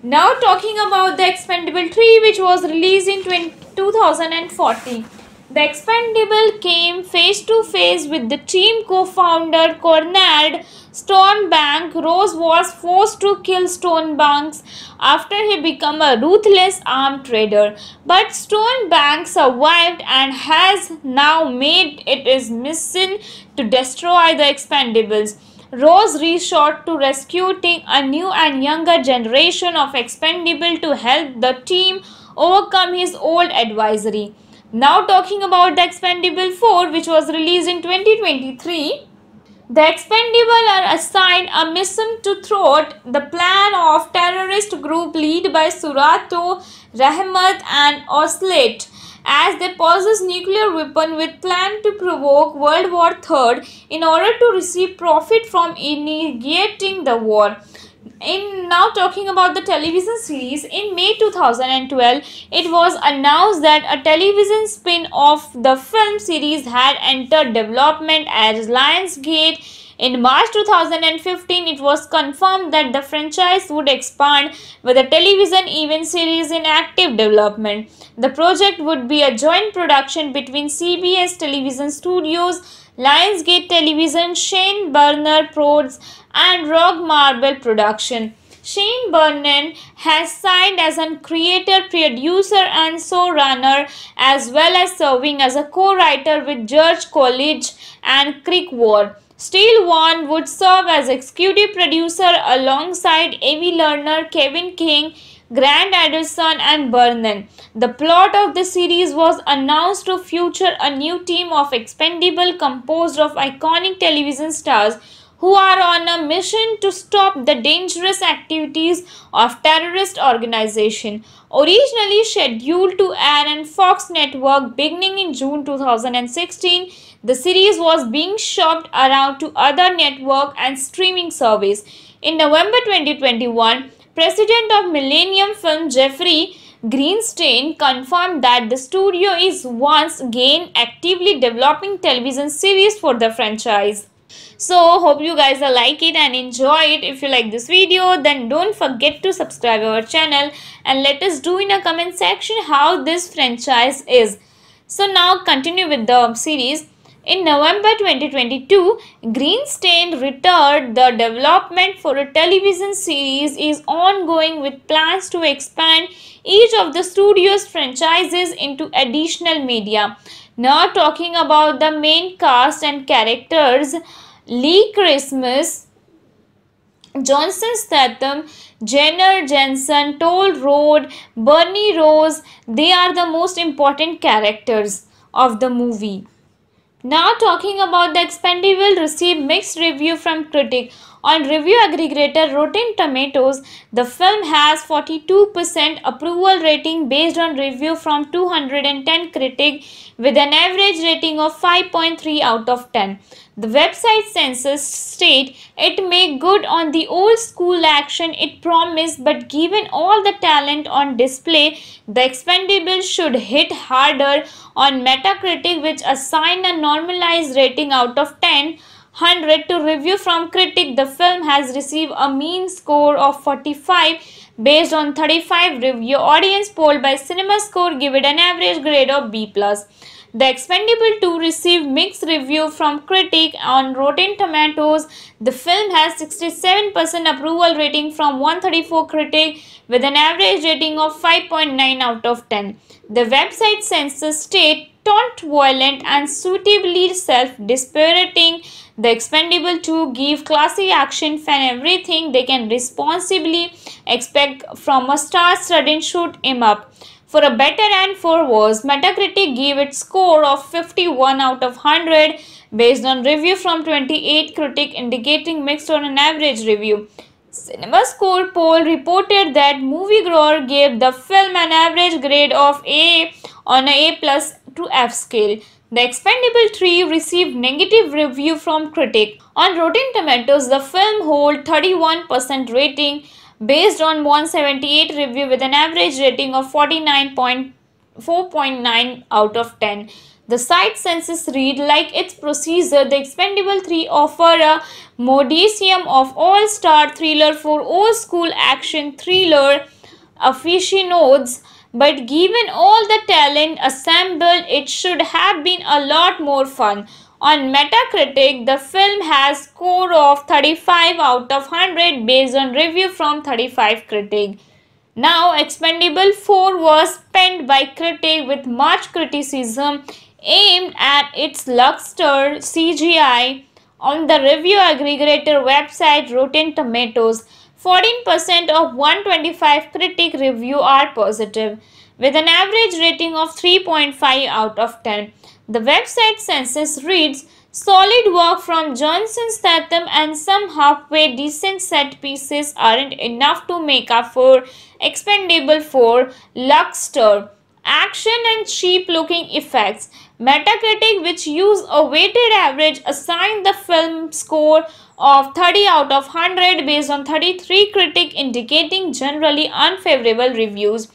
Now talking about the Expendable 3 which was released in 2014. The Expendable came face to face with the team co-founder Conrad Stonebank. Rose was forced to kill Stonebanks after he became a ruthless arm trader. But Stonebank survived and has now made it his mission to destroy the Expendables. Rose resort to rescuing a new and younger generation of expendable to help the team overcome his old advisory. Now talking about the Expendable 4 which was released in 2023. The Expendable are assigned a mission to thwart the plan of terrorist group led by Surato, Rahmat and Oslet as they possess nuclear weapon with plan to provoke World War III in order to receive profit from initiating the war in now talking about the television series in may 2012 it was announced that a television spin-off the film series had entered development as lionsgate in March 2015, it was confirmed that the franchise would expand with a television event series in active development. The project would be a joint production between CBS Television Studios Lionsgate Television, Shane Burner Prods and Rock Marble Production. Shane Burnan has signed as a creator, producer and showrunner as well as serving as a co-writer with George College and Crick Ward. Steele One would serve as executive producer alongside Amy Lerner, Kevin King, Grant Addison and Burnen. The plot of the series was announced to feature a new team of expendable composed of iconic television stars who are on a mission to stop the dangerous activities of terrorist organization originally scheduled to air on fox network beginning in june 2016 the series was being shopped around to other network and streaming service in november 2021 President of Millennium Film Jeffrey Greenstein confirmed that the studio is once again actively developing television series for the franchise. So hope you guys are like it and enjoy it. If you like this video then don't forget to subscribe our channel and let us do in a comment section how this franchise is. So now continue with the series. In November 2022, Greenstein retired. the development for a television series is ongoing with plans to expand each of the studio's franchises into additional media. Now talking about the main cast and characters, Lee Christmas, Johnson Statham, Jenner Jensen, Toll Road, Bernie Rose, they are the most important characters of the movie. Now talking about the Expendable received mixed review from critic. On review aggregator Rotten Tomatoes, the film has 42% approval rating based on review from 210 critics with an average rating of 5.3 out of 10. The website census state it made good on the old school action it promised but given all the talent on display, the expendable should hit harder on Metacritic which assign a normalized rating out of 10. 100 to review from critic the film has received a mean score of 45 based on 35 review audience poll by cinema score give it an average grade of b plus the Expendable 2 received mixed review from critics on Rotten Tomatoes. The film has 67% approval rating from 134 critics with an average rating of 5.9 out of 10. The website censors state taunt violent and suitably self disparaging The Expendable 2 give classy action fan everything they can responsibly expect from a star-studded shoot shoot 'em up. For a better and for worse, Metacritic gave its score of 51 out of 100 based on review from 28 critics indicating mixed on an average review. CinemaScore poll reported that moviegoer gave the film an average grade of A on a A plus to F scale. The Expendable 3 received negative review from critics. On Rotten Tomatoes, the film hold 31% rating based on 178 review with an average rating of 49.4.9 out of 10. The site census read like its procedure, the Expendable 3 offer a modicum of all-star thriller for old-school action thriller aficionados but given all the talent assembled it should have been a lot more fun. On Metacritic, the film has score of 35 out of 100 based on review from 35 critics. Now, Expendable 4 was penned by critics with much criticism aimed at its luster CGI. On the review aggregator website Rotten Tomatoes, 14% of 125 critic review are positive, with an average rating of 3.5 out of 10. The website census reads, Solid work from Johnson Statham and some halfway decent set pieces aren't enough to make up for Expendable 4, Luxter. Action and cheap looking effects. Metacritic, which use a weighted average, assigned the film score of 30 out of 100 based on 33 critic indicating generally unfavorable reviews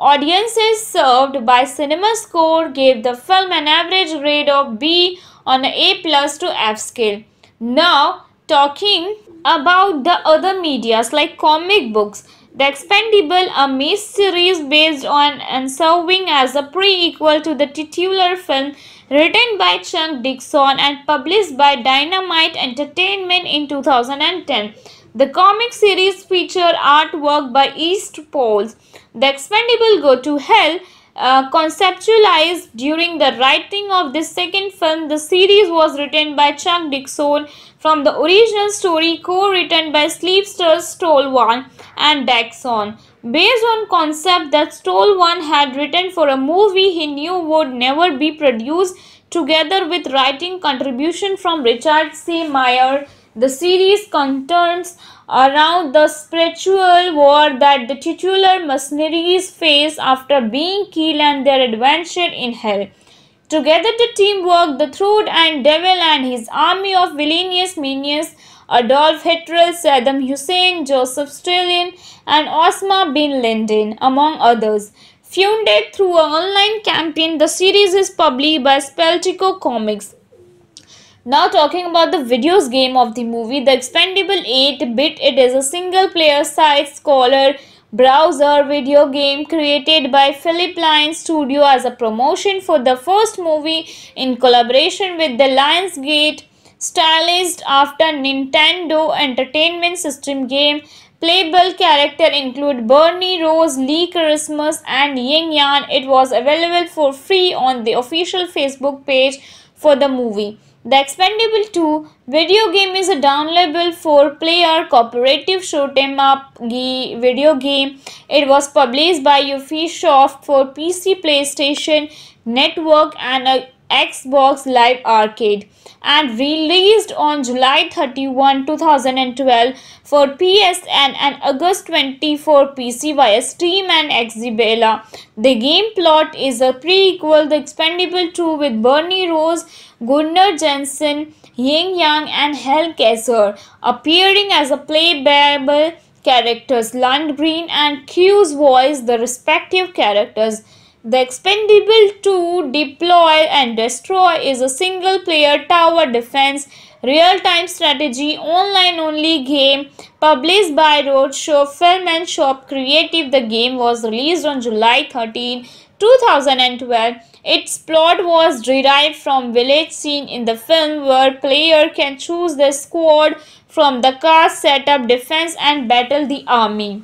audiences served by CinemaScore gave the film an average grade of B on A plus to F scale. Now, talking about the other medias like comic books. The Expendable, a Mace series based on and serving as a prequel to the titular film written by Chuck Dixon and published by Dynamite Entertainment in 2010. The comic series feature artwork by East Poles. The expendable go to hell uh, conceptualized during the writing of this second film. The series was written by Chuck Dixon from the original story co-written by Sleepster Stolwan and Dixon. Based on concept that Stolwan had written for a movie he knew would never be produced together with writing contribution from Richard C. Meyer the series concerns around the spiritual war that the titular mercenaries face after being killed and their adventure in hell. Together the team work the Throat and Devil and his army of villainous minions Adolf Hitler, Saddam Hussein, Joseph Stalin and Osama bin Laden among others. Funded through an online campaign, the series is published by Speltico Comics. Now talking about the videos game of the movie, the Expendable 8-bit, it is a single-player side-scroller browser video game created by Philip Lion Studio as a promotion for the first movie in collaboration with the Lionsgate, stylized after Nintendo Entertainment System game. Playable character include Bernie Rose, Lee Christmas and Ying Yan. It was available for free on the official Facebook page for the movie. The Expendable 2 video game is a downloadable 4-player cooperative shoot-em-up video game. It was published by Ubisoft for PC, PlayStation Network and Xbox Live Arcade and released on July 31, 2012 for PSN and August 24 PC via Steam and Exibella. The game plot is a prequel The Expendable 2 with Bernie Rose, Gunnar Jensen, Ying Yang and Hel Kessler appearing as a playable characters Lundgren and Q's voice the respective characters. The Expendable 2 Deploy and Destroy is a single player tower defense real time strategy online only game published by Roadshow Film and Shop Creative. The game was released on July 13, 2012. Its plot was derived from village scene in the film where player can choose their squad from the cast, set up defense and battle the army.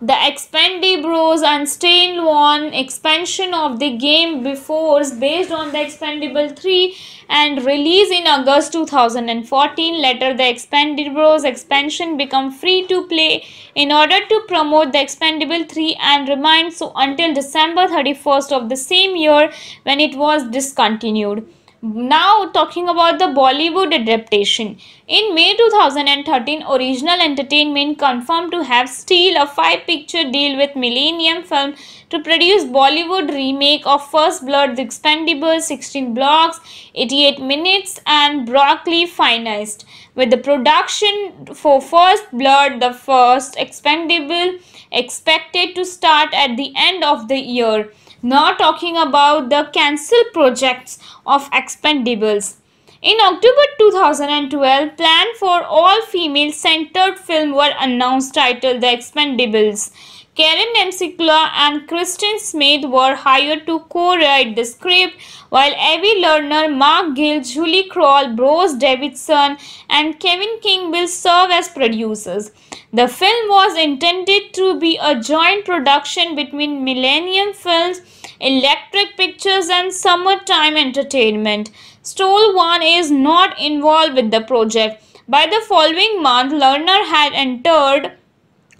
The Bros and Stain One expansion of the game before based on the Expendable 3 and released in August 2014. Later, the Bros expansion became free to play in order to promote the Expendable 3 and remained so until December 31st of the same year when it was discontinued. Now talking about the Bollywood adaptation. In May 2013, Original Entertainment confirmed to have Steel, a five-picture deal with Millennium Film to produce Bollywood remake of First Blood, The Expendables, 16 Blocks, 88 Minutes and Broccoli Finest. With the production for First Blood, the first Expendable expected to start at the end of the year. Not talking about the cancelled projects of expendables. In October 2012, plan for all-female centered film were announced titled The Expendables. Karen Nemcicla and Kristen Smith were hired to co-write the script, while Avi Lerner, Mark Gill, Julie Kroll, Bruce Davidson, and Kevin King will serve as producers. The film was intended to be a joint production between Millennium Films, Electric Pictures, and Summertime Entertainment. Stoll One is not involved with the project. By the following month, Lerner had entered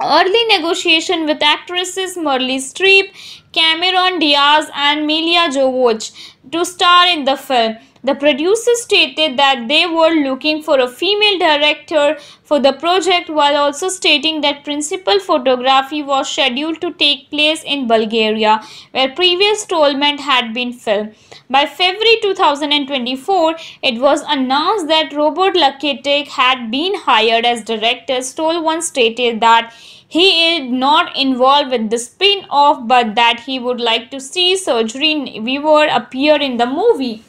early negotiation with actresses Merle Streep, Cameron Diaz and Melia Jovovich to star in the film. The producer stated that they were looking for a female director for the project while also stating that principal photography was scheduled to take place in Bulgaria where previous Tolment had been filmed. By February 2024, it was announced that Robert Lakitic had been hired as director. once stated that he is not involved with the spin-off but that he would like to see Surgery Weaver appear in the movie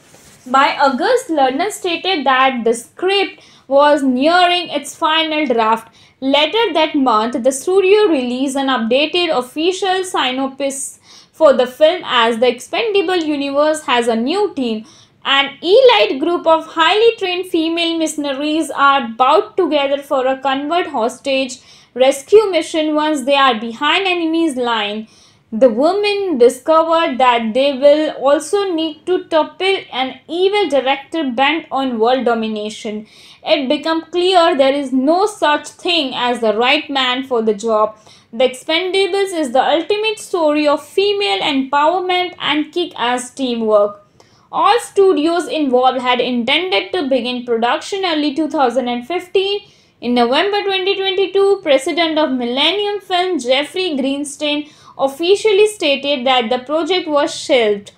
by August, Lerner stated that the script was nearing its final draft. Later that month, the studio released an updated official synopsis for the film as the Expendable Universe has a new team. An elite group of highly trained female missionaries are bound together for a convert hostage rescue mission once they are behind enemy's line. The women discover that they will also need to topple an evil director bent on world domination. It becomes clear there is no such thing as the right man for the job. The Expendables is the ultimate story of female empowerment and kick-ass teamwork. All studios involved had intended to begin production early 2015. In November 2022, president of Millennium Film Jeffrey Greenstein officially stated that the project was shelved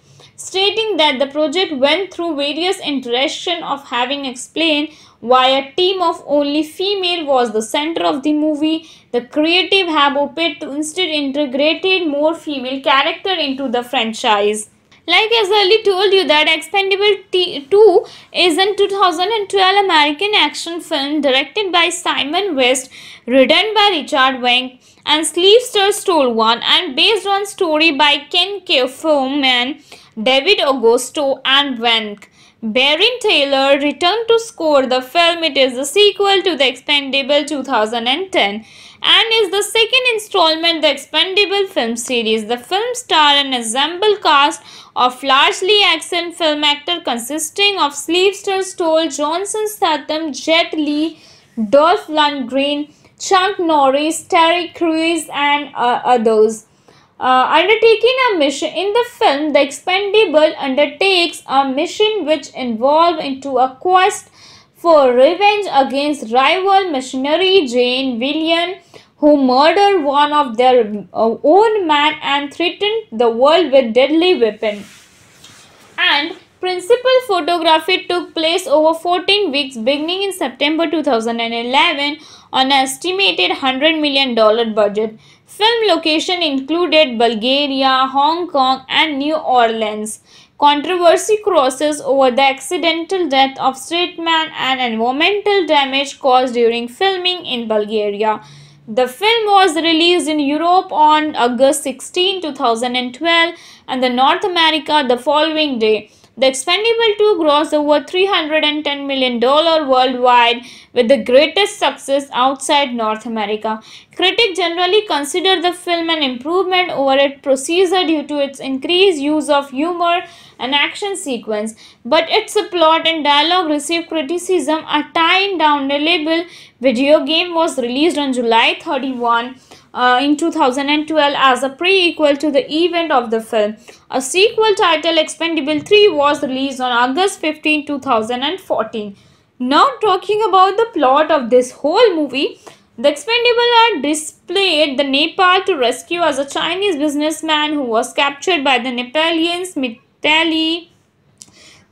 stating that the project went through various iterations of having explained why a team of only female was the center of the movie. The creative have opted to instead integrated more female character into the franchise. Like as early told you that Expendable 2 is an 2012 American action film directed by Simon West, written by Richard Wenk and Sleepster stole one and based on story by Ken and David Augusto and Wenck. Baron Taylor returned to score the film. It is the sequel to The Expendable 2010 and is the second installment the Expendable film series. The film star an assembled cast of largely action film actor consisting of Sleepster Stoll, Johnson Statham, Jet Li, Dolph Lundgren, Chuck Norris, Terry Crews and uh, others. Uh, undertaking a mission in the film, The Expendable undertakes a mission which involves into a quest for revenge against rival missionary Jane William who murdered one of their uh, own men and threatened the world with deadly weapon. And principal photography took place over 14 weeks beginning in September 2011 on an estimated $100 million budget. Film location included Bulgaria, Hong Kong and New Orleans. Controversy crosses over the accidental death of straight man and environmental damage caused during filming in Bulgaria. The film was released in Europe on August 16, 2012 and the North America the following day. The Expendable 2 grossed over $310 million worldwide with the greatest success outside North America. Critics generally consider the film an improvement over its procedure due to its increased use of humor and action sequence, but its plot and dialogue received criticism. A time down label video game was released on July 31 uh, in 2012 as a prequel to the event of the film. A sequel titled Expendable 3 was released on August 15, 2014. Now talking about the plot of this whole movie, the Expendable are displayed the Nepal to rescue as a Chinese businessman who was captured by the Nepalians Mitali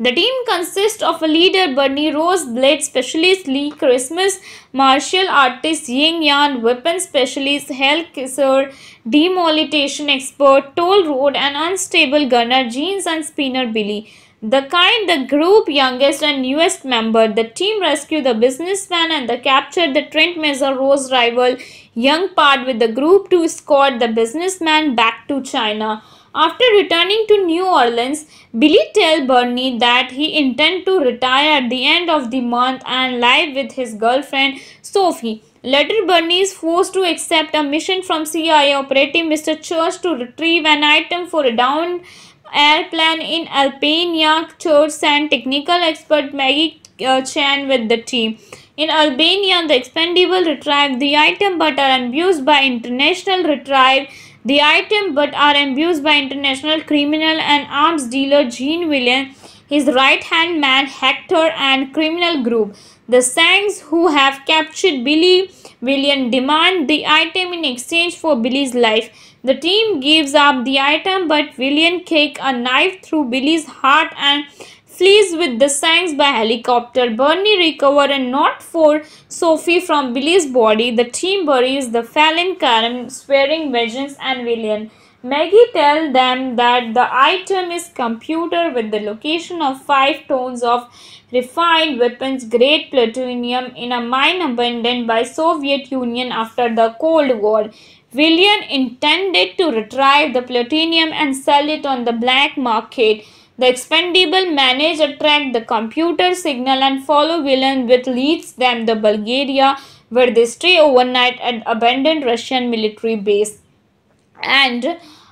the team consists of a leader Bernie Rose, blade specialist Lee Christmas, martial artist Ying Yan, weapon specialist Hell Kisser, demolition expert Toll Road, and unstable gunner Jeans and spinner Billy. The kind, the group youngest and newest member, the team rescued the businessman and the captured the Trent Mesa Rose rival Young part with the group to escort the businessman back to China. After returning to New Orleans, Billy tells Bernie that he intends to retire at the end of the month and live with his girlfriend Sophie. Later, Bernie is forced to accept a mission from CIA operative Mr. Church to retrieve an item for a downed airplane in Albania. Church and technical expert Maggie uh, Chan with the team. In Albania, the expendable retrieve the item but are abused by international retrieve the item but are abused by international criminal and arms dealer Jean William, his right-hand man Hector and criminal group. The Sangs who have captured Billy William demand the item in exchange for Billy's life. The team gives up the item but William kick a knife through Billy's heart and flees with the Sangs by helicopter. Bernie recovers and not for Sophie from Billy's body. The team buries the fallen Karen, swearing vengeance and villain. Maggie tells them that the item is computer with the location of five tons of refined weapons grade plutonium in a mine abandoned by Soviet Union after the Cold War. William intended to retrieve the plutonium and sell it on the black market. The expendable manage attract the computer signal and follow villain which leads them to Bulgaria where they stay overnight at abandoned Russian military base. And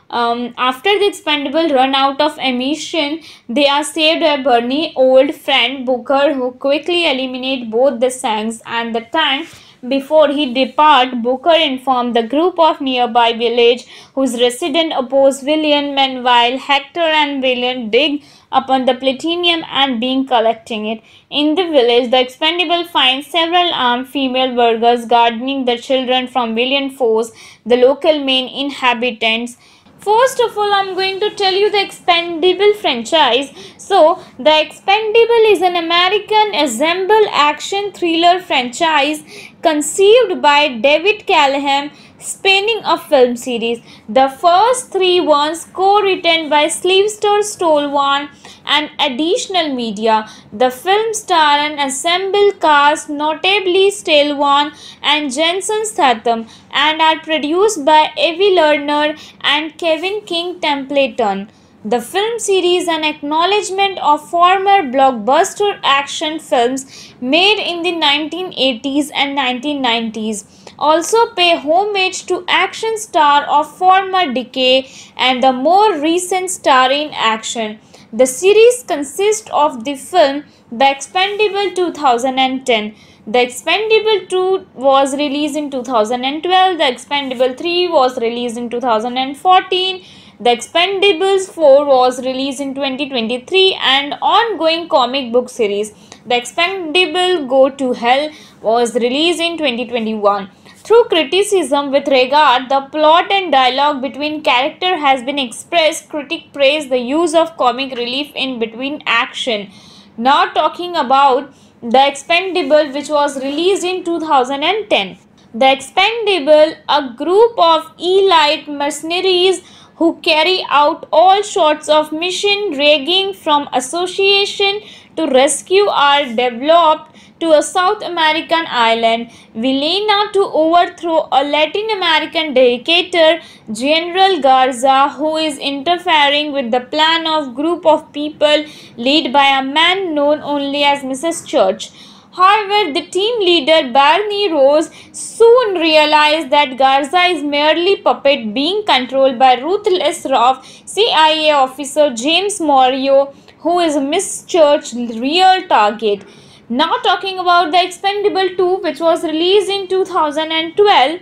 um, after the expendable run out of ammunition, they are saved by Bernie, old friend Booker who quickly eliminate both the Sangs and the tank before he depart, Booker informed the group of nearby village whose resident oppose William meanwhile Hector and William dig upon the platinum and being collecting it. In the village, the expendable find several armed female burghers guarding the children from William force, the local main inhabitants. First of all, I'm going to tell you the Expendable franchise. So, the Expendable is an American ensemble action thriller franchise conceived by David Callahan spinning a film series. The first three ones co-written by Sleevester Stolwan and additional media. The film star an assembled cast notably Stolwan and Jensen Statham and are produced by Evie Lerner and Kevin King Templeton. The film series an acknowledgement of former blockbuster action films made in the 1980s and 1990s also pay homage to action star of former decay and the more recent star in action. The series consists of the film The Expendable 2010. The Expendable 2 was released in 2012, The Expendable 3 was released in 2014, The Expendables 4 was released in 2023 and ongoing comic book series. The Expendable Go to Hell was released in 2021. Through criticism with regard, the plot and dialogue between character has been expressed. Critic praised the use of comic relief in between action. Now talking about The Expendable which was released in 2010. The Expendable, a group of elite mercenaries who carry out all sorts of mission ranging from association to rescue are developed to a South American island, Villena to overthrow a Latin American dictator, General Garza, who is interfering with the plan of group of people led by a man known only as Mrs. Church. However, the team leader Barney Rose soon realized that Garza is merely puppet being controlled by ruthless Roth CIA officer James Morio, who is Miss Church's real target. Now talking about The Expendable 2 which was released in 2012.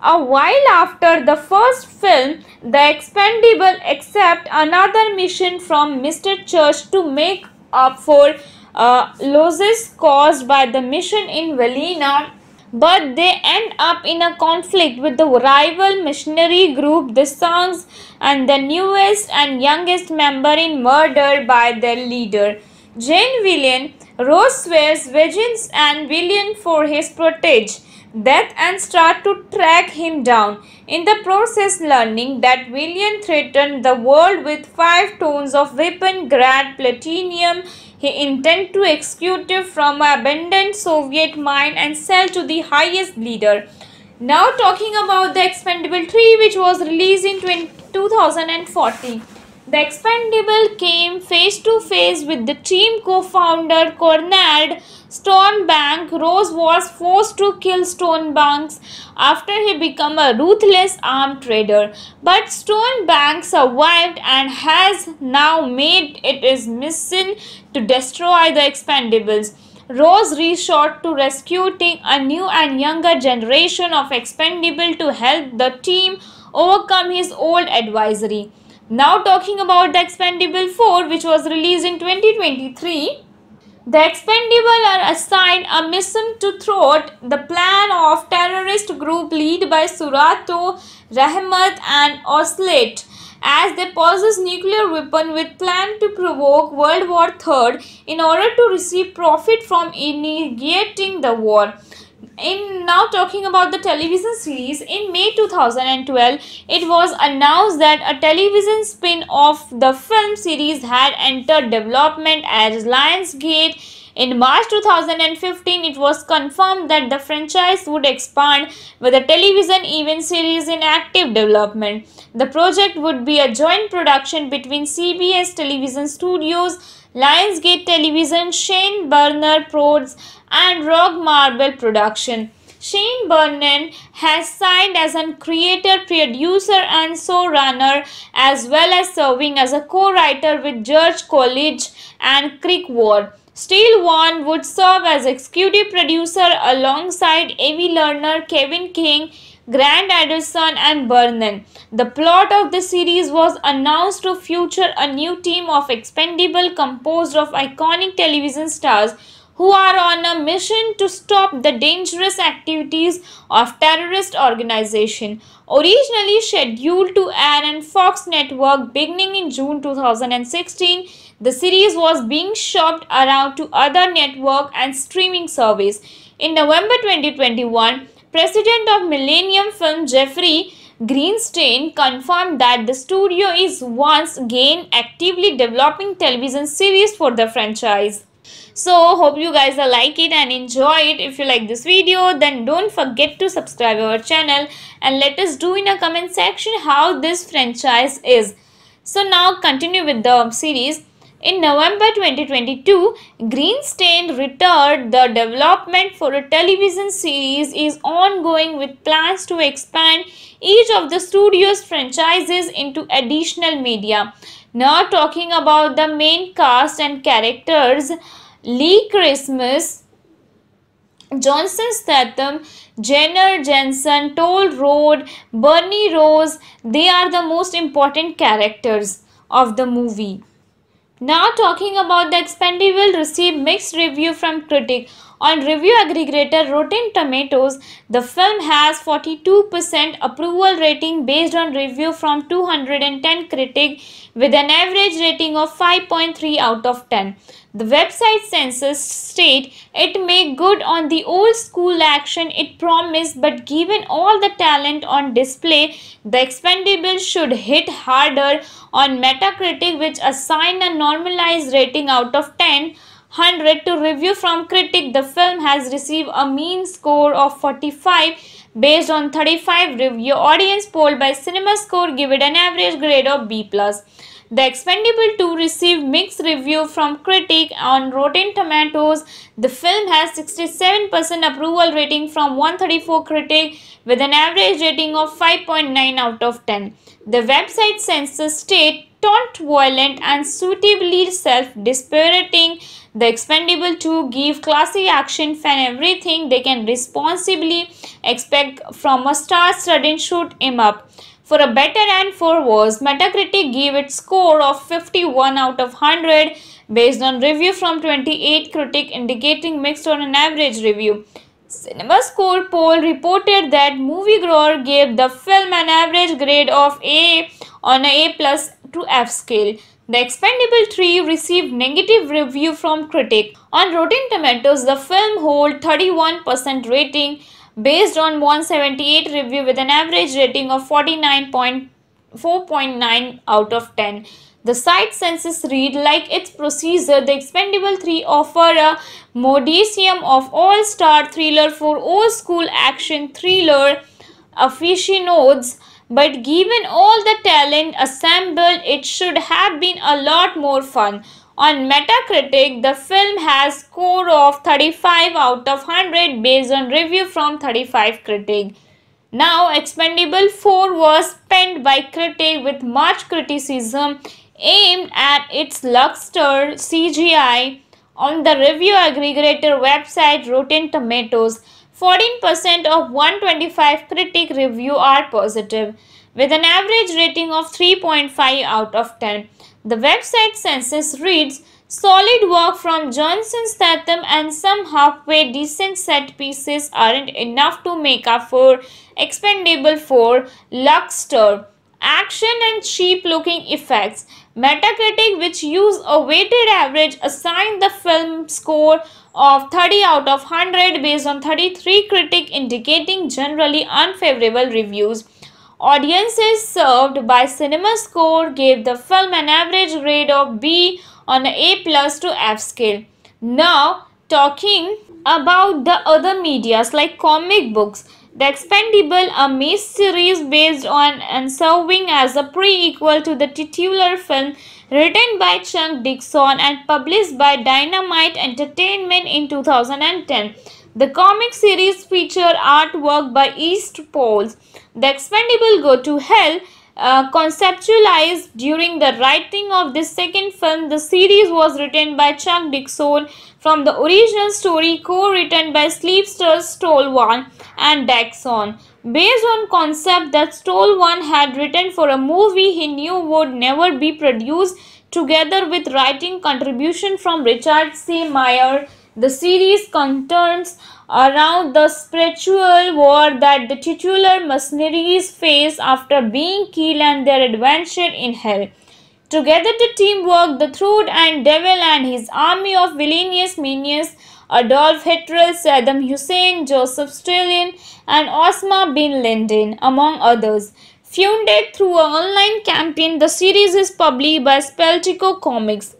A uh, while after the first film, The Expendable accept another mission from Mr. Church to make up for uh, losses caused by the mission in Valina but they end up in a conflict with the rival missionary group the Sons, and the newest and youngest member in murder by their leader. Jane Villain Rose swears vengeance and villain for his protege death and start to track him down. In the process learning that William threatened the world with five tons of weapon grade platinum he intended to execute from an abandoned Soviet mine and sell to the highest bidder. Now talking about the Expendable 3 which was released in 2014. The Expendable came face to face with the team co-founder Cornald Stonebank. Rose was forced to kill Stonebanks after he became a ruthless arm trader. But Stonebank survived and has now made it his mission to destroy the Expendables. Rose resort to rescuing a new and younger generation of expendable to help the team overcome his old advisory. Now talking about the Expendable 4 which was released in 2023. The Expendable are assigned a mission to thwart the plan of terrorist group led by Surato, Rahmat and Oslet as they possess nuclear weapon with plan to provoke World War III in order to receive profit from initiating the war in now talking about the television series in may 2012 it was announced that a television spin-off the film series had entered development as lionsgate in march 2015 it was confirmed that the franchise would expand with a television event series in active development the project would be a joint production between cbs television studios lionsgate television shane berner prods and rock marble production. Shane Burnan has signed as a creator, producer and showrunner as well as serving as a co-writer with George College and Creek War. Steele Wan would serve as executive producer alongside Amy Lerner, Kevin King, Grant Anderson and Burnan. The plot of the series was announced to feature a new team of expendable composed of iconic television stars who are on a mission to stop the dangerous activities of terrorist organization. Originally scheduled to air on Fox network beginning in June 2016, the series was being shopped around to other network and streaming service. In November 2021, president of Millennium Film Jeffrey Greenstein confirmed that the studio is once again actively developing television series for the franchise so hope you guys are like it and enjoy it if you like this video then don't forget to subscribe our channel and let us do in a comment section how this franchise is so now continue with the series in November 2022, Greenstein returned the development for a television series is ongoing with plans to expand each of the studio's franchises into additional media. Now talking about the main cast and characters, Lee Christmas, Johnson Statham, Jenner Jensen, Toll Road, Bernie Rose, they are the most important characters of the movie. Now talking about the expendable received mixed review from critics. On review aggregator Rotten Tomatoes, the film has 42% approval rating based on review from 210 critics with an average rating of 5.3 out of 10. The website census state it made good on the old school action it promised but given all the talent on display, the expendable should hit harder on Metacritic which assigned a normalized rating out of 10 100 to review from critic the film has received a mean score of 45 based on 35 review audience polled by cinemascore give it an average grade of b plus the Expendable 2 received mixed review from critic on Rotten Tomatoes. The film has 67% approval rating from 134 critic with an average rating of 5.9 out of 10. The website census state taunt violent and suitably self-dispiriting. The expendable 2 give classy action fan everything they can responsibly expect from a star studded shoot em up. For a better and for worse, Metacritic gave its score of 51 out of 100 based on review from 28 critics indicating mixed on an average review. CinemaScore poll reported that moviegoer gave the film an average grade of A on a A plus to F scale. The Expendable 3 received negative review from critics. On Rotten Tomatoes, the film holds 31% rating based on 178 review with an average rating of 49.4.9 out of 10. The site census read like its procedure, the Expendable 3 offer a modicum of all-star thriller for old-school action thriller aficionados but given all the talent assembled, it should have been a lot more fun. On Metacritic, the film has score of 35 out of 100 based on review from 35 critic. Now, Expendable 4 was penned by critic with much criticism aimed at its luster CGI. On the review aggregator website Rotten Tomatoes, 14% of 125 critic review are positive with an average rating of 3.5 out of 10. The website census reads solid work from Johnson Statham and some halfway decent set pieces aren't enough to make up for expendable 4 Luxter. Action and cheap looking effects. Metacritic, which use a weighted average, assigned the film score of 30 out of 100 based on 33 critic indicating generally unfavorable reviews. Audiences served by CinemaScore gave the film an average grade of B on A plus to F scale. Now, talking about the other medias like comic books. The Expendable, a mini series based on and serving as a prequel to the titular film written by Chuck Dixon and published by Dynamite Entertainment in 2010. The comic series featured artwork by East Poles. The Expendable Go to Hell uh, conceptualized during the writing of this second film. The series was written by Chuck Dixon from the original story co-written by Sleepster Stolwan and Dixon based on concept that Stolwan had written for a movie he knew would never be produced together with writing contribution from Richard C. Meyer. The series concerns around the spiritual war that the titular mercenaries face after being killed and their adventure in hell. Together the team work the Thrud and Devil and his army of villainous minions Adolf Hitler, Saddam Hussein, Joseph Stalin, and Osama bin Laden, among others. Funded through an online campaign, the series is published by Speltico Comics.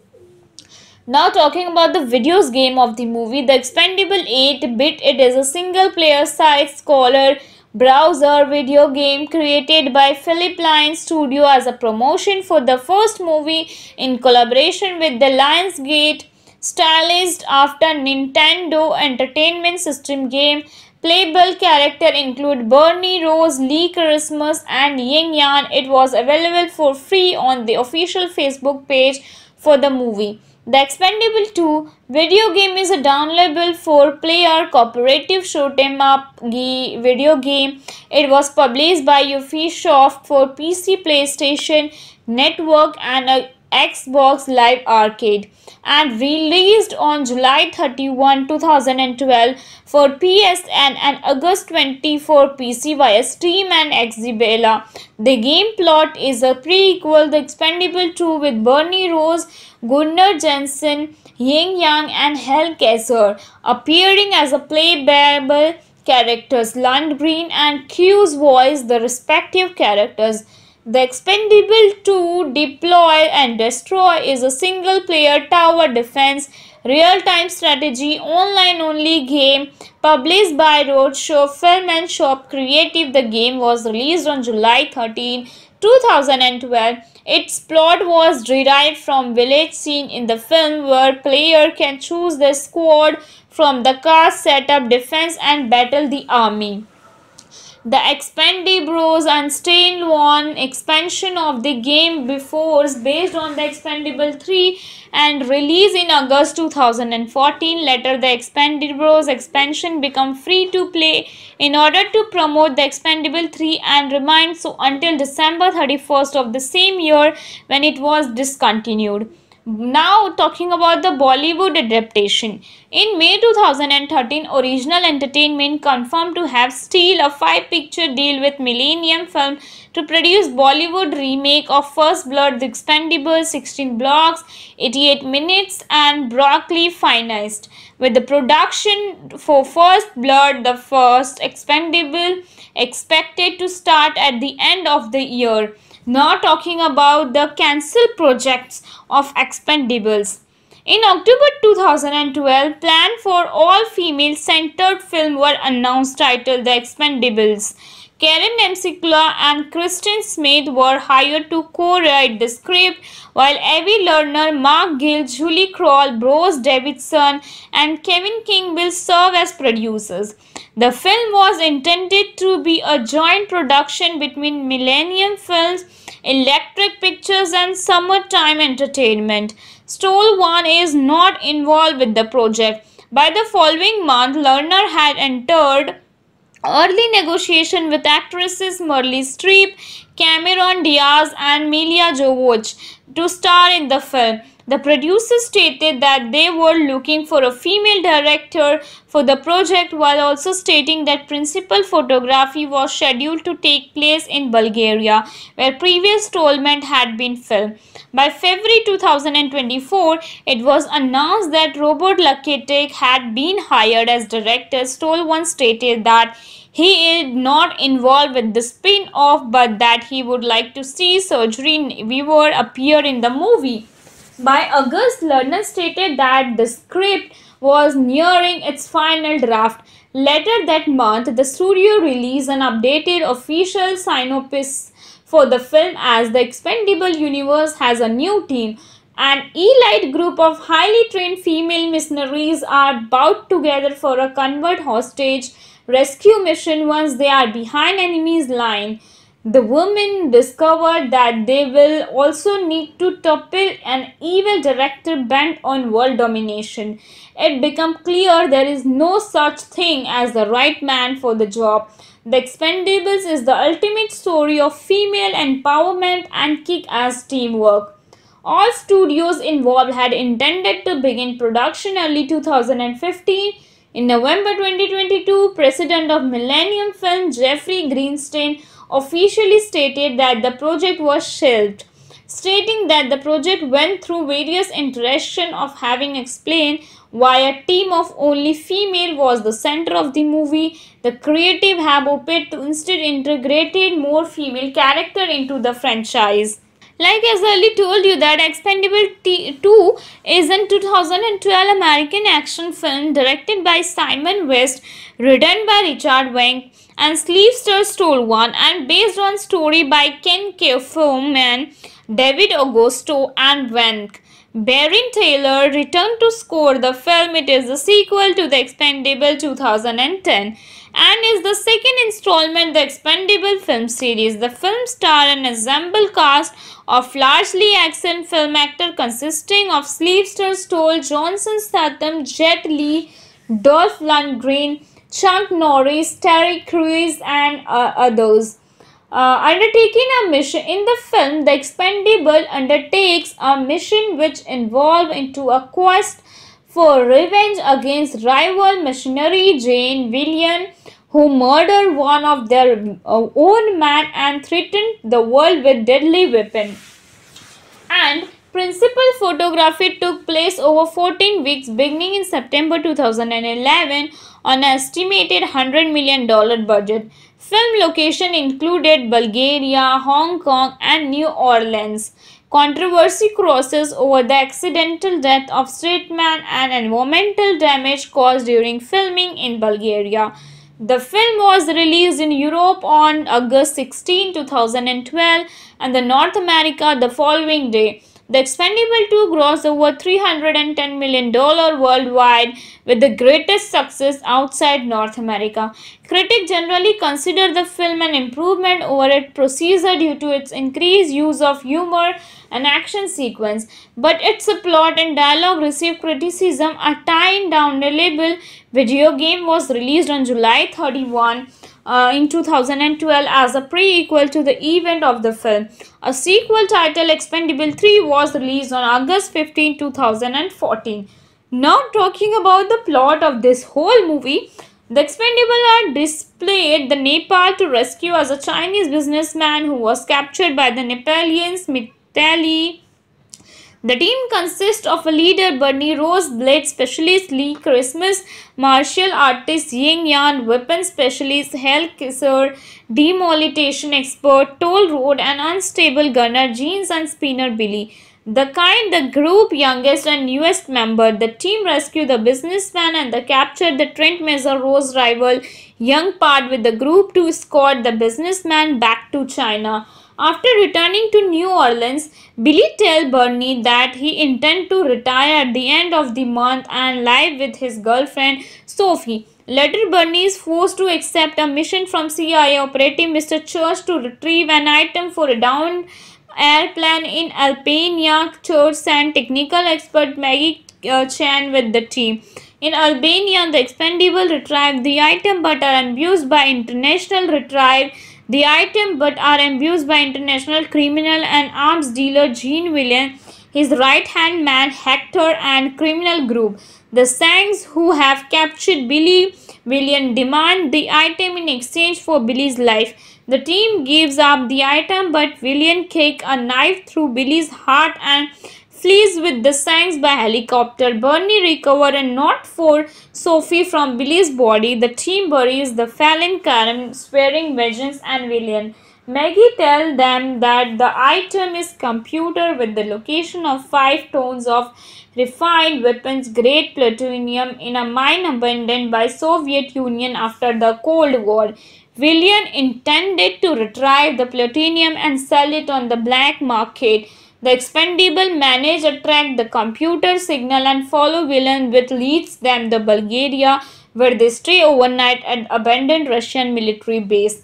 Now talking about the videos game of the movie, The Expendable 8-Bit, it is a single-player side-scroller browser video game created by Philip Lyons Studio as a promotion for the first movie in collaboration with the Lionsgate stylized after Nintendo Entertainment System game. Playable characters include Bernie, Rose, Lee Christmas and Ying Yan. It was available for free on the official Facebook page for the movie. The Expendable 2 video game is a downloadable 4-player cooperative shoot-em-up video game. It was published by Ubisoft for PC, PlayStation Network and Xbox Live Arcade and released on July 31, 2012 for PSN and August 24 PC via Steam and Exibella. The game plot is a prequel The Expendable 2 with Bernie Rose, Gunnar Jensen, Ying Yang and Hel Kessler appearing as a playable characters. Lundgren and Q's voice the respective characters. The expendable 2 deploy and destroy is a single player tower defense real-time strategy online only game published by Roadshow Film and Shop Creative. The game was released on July 13, 2012. Its plot was derived from village scene in the film where player can choose their squad from the cast, set up defense and battle the army. The Bros. and Stain One expansion of the game before is based on the Expendable 3 and released in August 2014. Later, the Bros. expansion became free to play in order to promote the Expendable 3 and remained so until December 31st of the same year when it was discontinued now talking about the bollywood adaptation in may 2013 original entertainment confirmed to have steel a five picture deal with millennium film to produce bollywood remake of first blood the expendables 16 blocks 88 minutes and broccoli financed with the production for first blood the first expendable expected to start at the end of the year not talking about the cancelled projects of expendables. In October 2012, plan for all-female centered film were announced titled The Expendables. Karen Nemsikla and Kristen Smith were hired to co-write the script, while Avi Lerner, Mark Gill, Julie Kroll, Bros Davidson, and Kevin King will serve as producers. The film was intended to be a joint production between Millennium Films electric pictures and summertime entertainment. Stoll 1 is not involved with the project. By the following month, Lerner had entered early negotiation with actresses Merle Streep, Cameron Diaz and Melia Jovovich to star in the film. The producers stated that they were looking for a female director for the project while also stating that principal photography was scheduled to take place in Bulgaria where previous Tolment had been filmed. By February 2024, it was announced that Robert Laketek had been hired as director. Stoll once stated that he is not involved with the spin-off but that he would like to see Surgery Weaver appear in the movie by August, Lerner stated that the script was nearing its final draft. Later that month, the studio released an updated official synopsis for the film as the Expendable Universe has a new team. An elite group of highly trained female missionaries are bound together for a convert hostage rescue mission once they are behind enemy's line. The women discover that they will also need to topple an evil director bent on world domination. It becomes clear there is no such thing as the right man for the job. The Expendables is the ultimate story of female empowerment and kick-ass teamwork. All studios involved had intended to begin production early 2015. In November 2022, president of Millennium Film Jeffrey Greenstein officially stated that the project was shelved stating that the project went through various iterations of having explained why a team of only female was the center of the movie. The creative have opted to instead integrated more female character into the franchise. Like as early told you that Expendable 2 is an 2012 American action film directed by Simon West, written by Richard Wenk and Sleepster stole one and based on story by Ken Kaufman, David Augusto and Wenk. Baron Taylor returned to score the film. It is the sequel to The Expendable 2010 and is the second installment the Expendable film series. The film star an ensemble cast of largely action film actor consisting of Sleepster Stoll, Johnson Statham, Jet Li, Dolph Lundgren, Chuck Norris, Terry Crews and uh, others. Uh, undertaking a mission in the film the expendable undertakes a mission which involves into a quest for revenge against rival missionary jane william who murdered one of their uh, own men and threatened the world with deadly weapon and Principal photography took place over 14 weeks beginning in September 2011 on an estimated $100 million budget. Film location included Bulgaria, Hong Kong and New Orleans. Controversy crosses over the accidental death of straight man and environmental damage caused during filming in Bulgaria. The film was released in Europe on August 16, 2012 and the North America the following day. The expendable 2 grossed over $310 million worldwide with the greatest success outside North America. Critics generally consider the film an improvement over its procedure due to its increased use of humor and action sequence, but its plot and dialogue received criticism. A time down the label video game was released on July 31. Uh, in 2012 as a prequel to the event of the film. A sequel title Expendable 3 was released on August 15, 2014. Now talking about the plot of this whole movie, the expendable are displayed the Nepal to rescue as a Chinese businessman who was captured by the Nepalians Mitali. The team consists of a leader Bernie Rose, blade specialist Lee Christmas, martial artist Ying Yan, weapon specialist Hell Kisser, demolition expert Toll Road, and unstable gunner Jeans and spinner Billy. The kind the group youngest and newest member, the team rescue the businessman and the captured the Trent Major Rose rival Young part with the group to escort the businessman back to China. After returning to New Orleans, Billy tells Bernie that he intend to retire at the end of the month and live with his girlfriend Sophie. Later, Bernie is forced to accept a mission from CIA operative Mr. Church to retrieve an item for a downed airplane in Albania, tours and technical expert Maggie uh, Chan with the team. In Albania, the expendable retrieve the item but are abused by international retrieve the item but are abused by international criminal and arms dealer Gene William, his right-hand man Hector and criminal group. The Sangs who have captured Billy William demand the item in exchange for Billy's life. The team gives up the item but William kicks a knife through Billy's heart and flees with the Sanks by helicopter. Bernie recovers and not for Sophie from Billy's body. The team buries the fallen Karen, swearing vengeance and William. Maggie tells them that the item is computer with the location of five tons of refined weapons grade plutonium in a mine abandoned by Soviet Union after the Cold War. William intended to retrieve the plutonium and sell it on the black market. The expendable manage tracked the computer signal and follow William with leads them to Bulgaria where they stay overnight at abandoned Russian military base.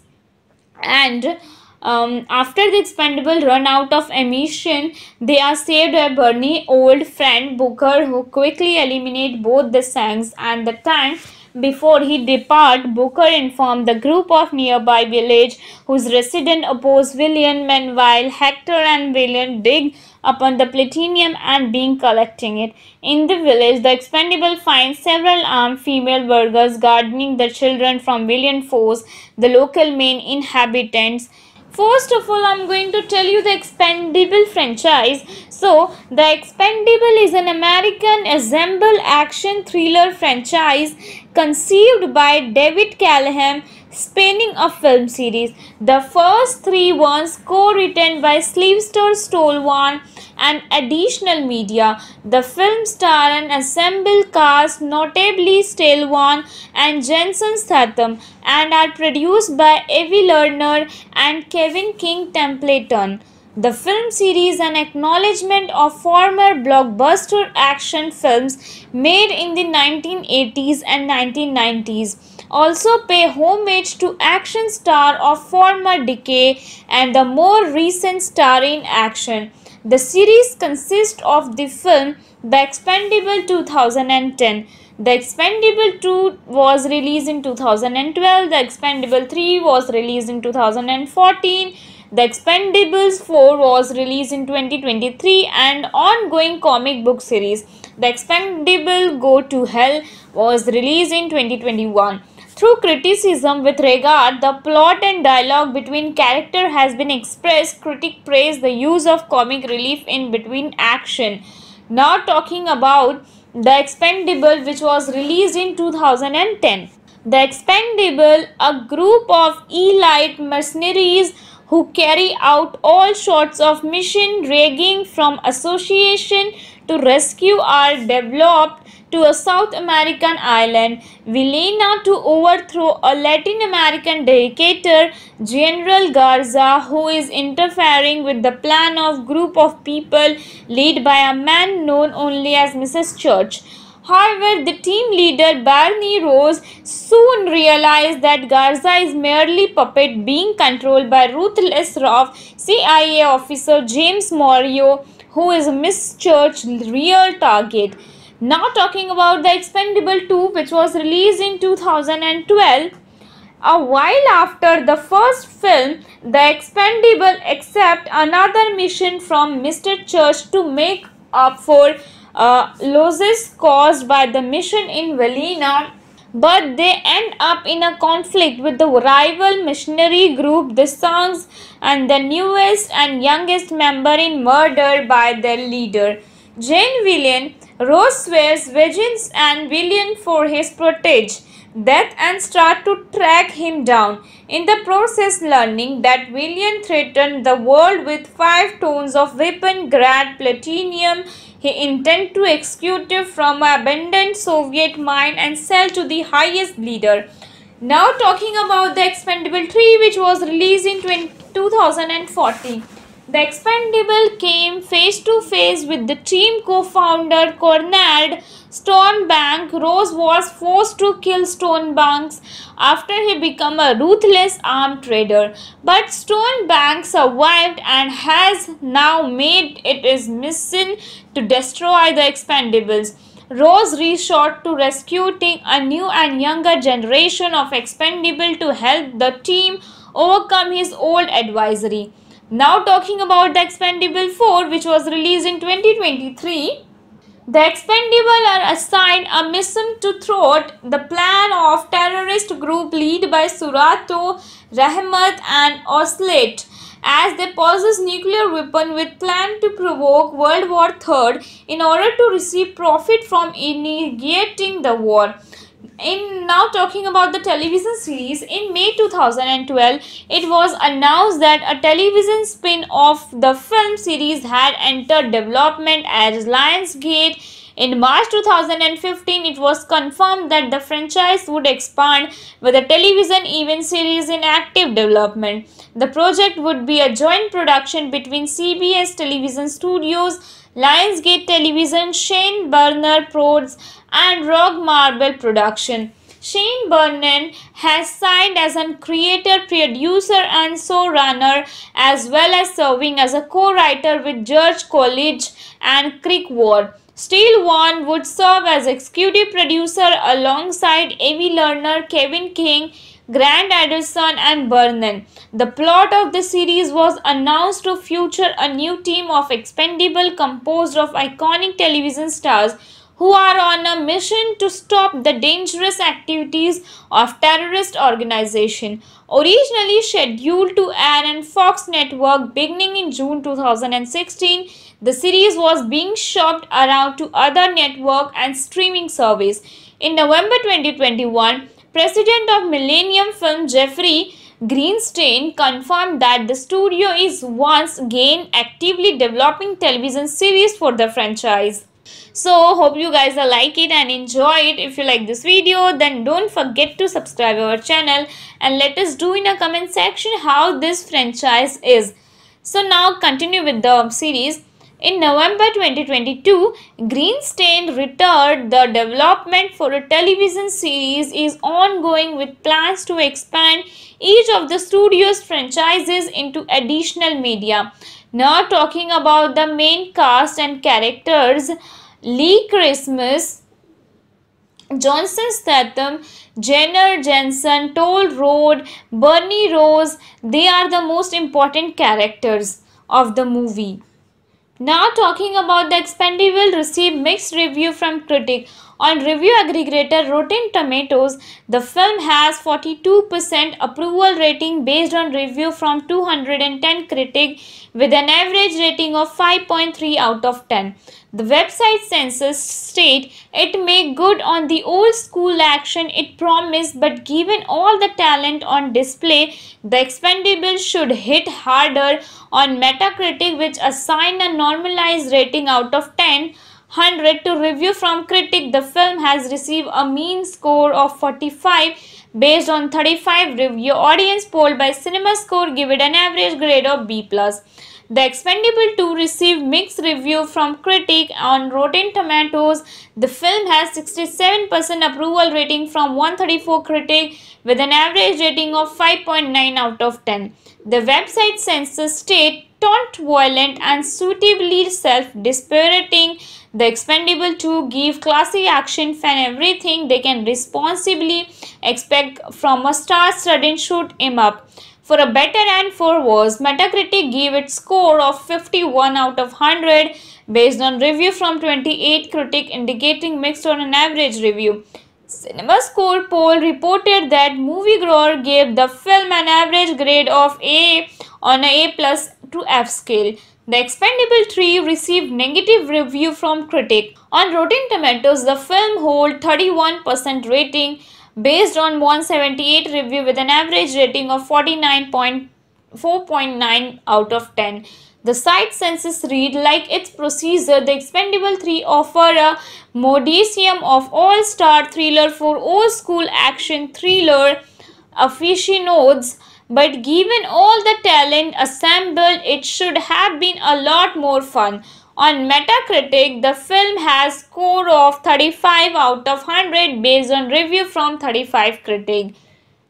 And um, after the expendable run out of ammunition, they are saved by Bernie's old friend Booker who quickly eliminate both the sanks and the tank before he depart, Booker informed the group of nearby village whose resident oppose William. Meanwhile, Hector and William dig upon the platinum and being collecting it. In the village, the expendable finds several armed female burghers guarding the children from William force, the local main inhabitants. First of all, I'm going to tell you the Expendable franchise. So, the Expendable is an American ensemble action thriller franchise conceived by David Callahan spinning a film series. The first three ones co-written by Sleevester Stolwan and additional media. The film star an assembled cast notably Stolwan and Jensen Statham and are produced by Evie Lerner and Kevin King Templeton the film series an acknowledgement of former blockbuster action films made in the 1980s and 1990s also pay homage to action star of former decay and the more recent star in action the series consists of the film the expendable 2010 the Expendable 2 was released in 2012. The Expendable 3 was released in 2014. The Expendables 4 was released in 2023 and ongoing comic book series. The Expendable Go to Hell was released in 2021. Through criticism with regard the plot and dialogue between character has been expressed, critic praised the use of comic relief in between action. Now talking about The Expendable which was released in 2010. The Expendable, a group of elite mercenaries who carry out all sorts of mission ranging from association to rescue are developed to a South American island, Vilena to overthrow a Latin American dictator, General Garza, who is interfering with the plan of group of people led by a man known only as Mrs. Church. However, the team leader Barney Rose soon realized that Garza is merely puppet being controlled by ruthless CIA officer James Morio who is Miss Church's real target. Now talking about The Expendable 2 which was released in 2012. A while after the first film, The Expendable accept another mission from Mr. Church to make up for uh, losses caused by the mission in Valina but they end up in a conflict with the rival missionary group the Sons, and the newest and youngest member in murder by their leader. Jane Villian Rose swears vengeance and Villian for his protege death and start to track him down. In the process learning that Villian threatened the world with five tons of weapon grade platinum he intend to execute from an abandoned Soviet mine and sell to the highest bidder. Now talking about the Expendable 3 which was released in 2014. The Expendable came face to face with the team co-founder Cornald Stonebank. Rose was forced to kill Stonebanks after he became a ruthless arm trader. But Stonebank survived and has now made it his mission to destroy the Expendables. Rose reshot to rescuing a new and younger generation of expendable to help the team overcome his old advisory. Now talking about the Expendable 4 which was released in 2023. The Expendable are assigned a mission to thwart the plan of terrorist group led by Surato, Rahmat and Oslet as they possess nuclear weapon with plan to provoke World War III in order to receive profit from initiating the war in now talking about the television series in may 2012 it was announced that a television spin-off the film series had entered development as lionsgate in March 2015, it was confirmed that the franchise would expand with a television event series in active development. The project would be a joint production between CBS Television Studios Lionsgate Television, Shane Burner Prods and Rock Marble Production. Shane Burnan has signed as a creator, producer and showrunner as well as serving as a co-writer with George College and Creek Ward. Steele One would serve as executive producer alongside Amy Lerner, Kevin King, Grant Anderson and Burnen. The plot of the series was announced to feature a new team of expendable composed of iconic television stars who are on a mission to stop the dangerous activities of terrorist organization originally scheduled to air on fox network beginning in june 2016 the series was being shopped around to other network and streaming service in november 2021 President of Millennium Film Jeffrey Greenstein confirmed that the studio is once again actively developing television series for the franchise. So hope you guys like it and enjoy it. If you like this video then don't forget to subscribe our channel and let us do in a comment section how this franchise is. So now continue with the series. In November 2022, Greenstein returned the development for a television series is ongoing with plans to expand each of the studio's franchises into additional media. Now talking about the main cast and characters, Lee Christmas, Johnson Statham, Jenner Jensen, Toll Road, Bernie Rose, they are the most important characters of the movie. Now talking about the Expendable received mixed review from critics. On review aggregator Rotten Tomatoes, the film has 42% approval rating based on review from 210 critics with an average rating of 5.3 out of 10. The website census state it made good on the old school action it promised but given all the talent on display, the expendable should hit harder on Metacritic which assigned a normalized rating out of 10 100 to review from critic the film has received a mean score of 45 based on 35 review audience poll by cinema score give it an average grade of b plus the Expendable 2 received mixed review from critic on Rotten Tomatoes. The film has 67% approval rating from 134 critic with an average rating of 5.9 out of 10. The website censors state taunt violent and suitably self disparating the expendable to give classy action fan everything they can responsibly expect from a star studded shoot em up. For a better and for worse, Metacritic gave its score of 51 out of 100 based on review from 28 critics indicating mixed on an average review. Cinema Score poll reported that moviegoer gave the film an average grade of A on a A plus to F scale. The Expendable 3 received negative review from critics. On Rotten Tomatoes, the film holds 31% rating based on 178 review with an average rating of 49.4.9 out of 10. The site census read like its procedure, the Expendable 3 offer a modicum of all-star thriller for old-school action thriller aficionados but given all the talent assembled, it should have been a lot more fun. On Metacritic, the film has score of 35 out of 100 based on review from 35 critics.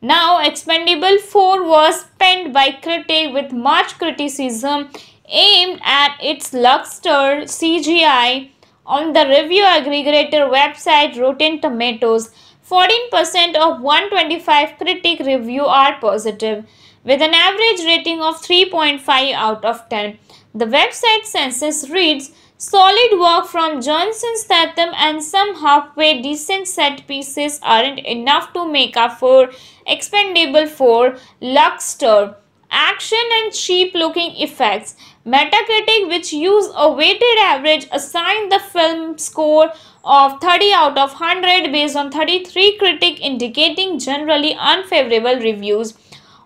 Now, Expendable 4 was penned by critics with much criticism aimed at its luster CGI on the review aggregator website Rotten Tomatoes. 14% of 125 critic review are positive with an average rating of 3.5 out of 10. The website census reads solid work from Johnson Statham and some halfway decent set pieces aren't enough to make up for expendable 4 Luxter action and cheap looking effects. Metacritic, which use a weighted average, assigned the film score of 30 out of 100 based on 33 critic indicating generally unfavorable reviews.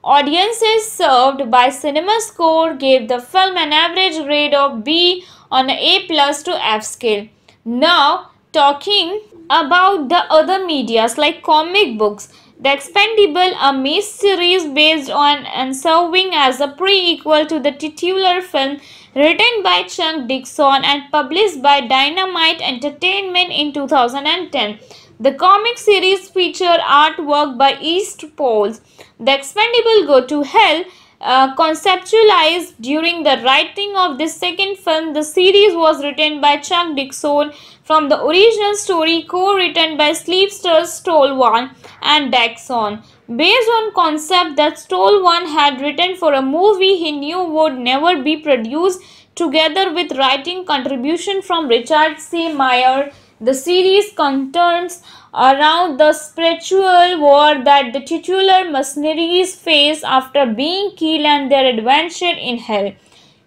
Audiences served by CinemaScore gave the film an average grade of B on A plus to F scale. Now talking about the other medias like comic books. The Expendable, a mini series based on and serving as a prequel to the titular film written by Chuck Dixon and published by Dynamite Entertainment in 2010. The comic series featured artwork by East Poles. The Expendable Go to Hell uh, conceptualized during the writing of this second film. The series was written by Chuck Dixon from the original story co-written by Sleepster Stolwan and Dixon based on concept that Stolwan had written for a movie he knew would never be produced together with writing contribution from Richard C. Meyer. The series concerns around the spiritual war that the titular mercenaries face after being killed and their adventure in hell.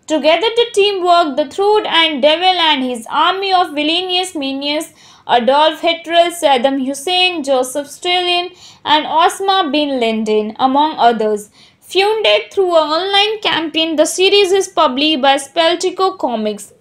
Together the teamwork, the Throat and Devil and his army of villainous minions Adolf Hitler, Saddam Hussein, Joseph Stalin and Osama bin Laden among others. Funded through an online campaign, the series is published by Speltico Comics.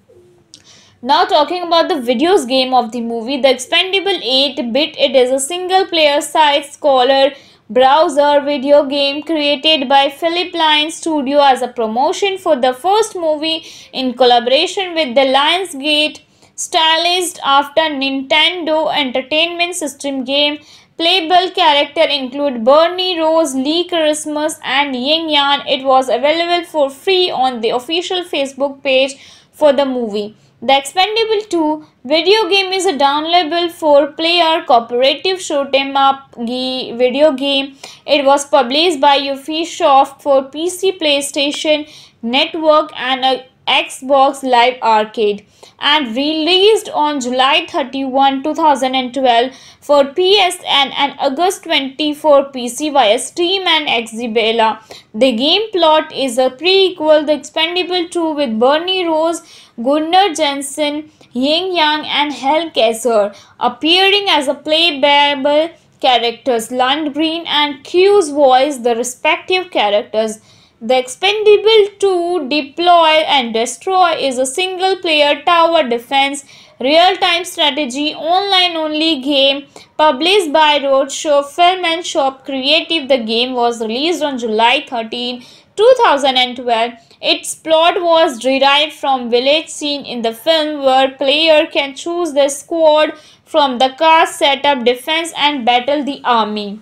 Now talking about the videos game of the movie, the Expendable 8-bit, it is a single-player side-scroller browser video game created by Philip Lion Studio as a promotion for the first movie in collaboration with the Lionsgate stylized after Nintendo Entertainment System game. Playable character include Bernie Rose, Lee Christmas and Ying Yan. It was available for free on the official Facebook page for the movie. The Expendable 2 video game is a downloadable 4-player cooperative shoot-em-up video game. It was published by Ubisoft for PC, PlayStation Network and Xbox Live Arcade and released on July 31, 2012 for PSN and August 24 PC via Steam and Xzibela. The game plot is a prequel The Expendable 2 with Bernie Rose, Gunnar Jensen, Ying Yang and Hel Kessler appearing as a playable characters. Lundgren and Q's voice the respective characters. The expendable 2 deploy and destroy is a single player tower defense real-time strategy online only game published by Roadshow Film and Shop Creative. The game was released on July 13, 2012. Its plot was derived from village scene in the film where player can choose their squad from the cast, set up defense and battle the army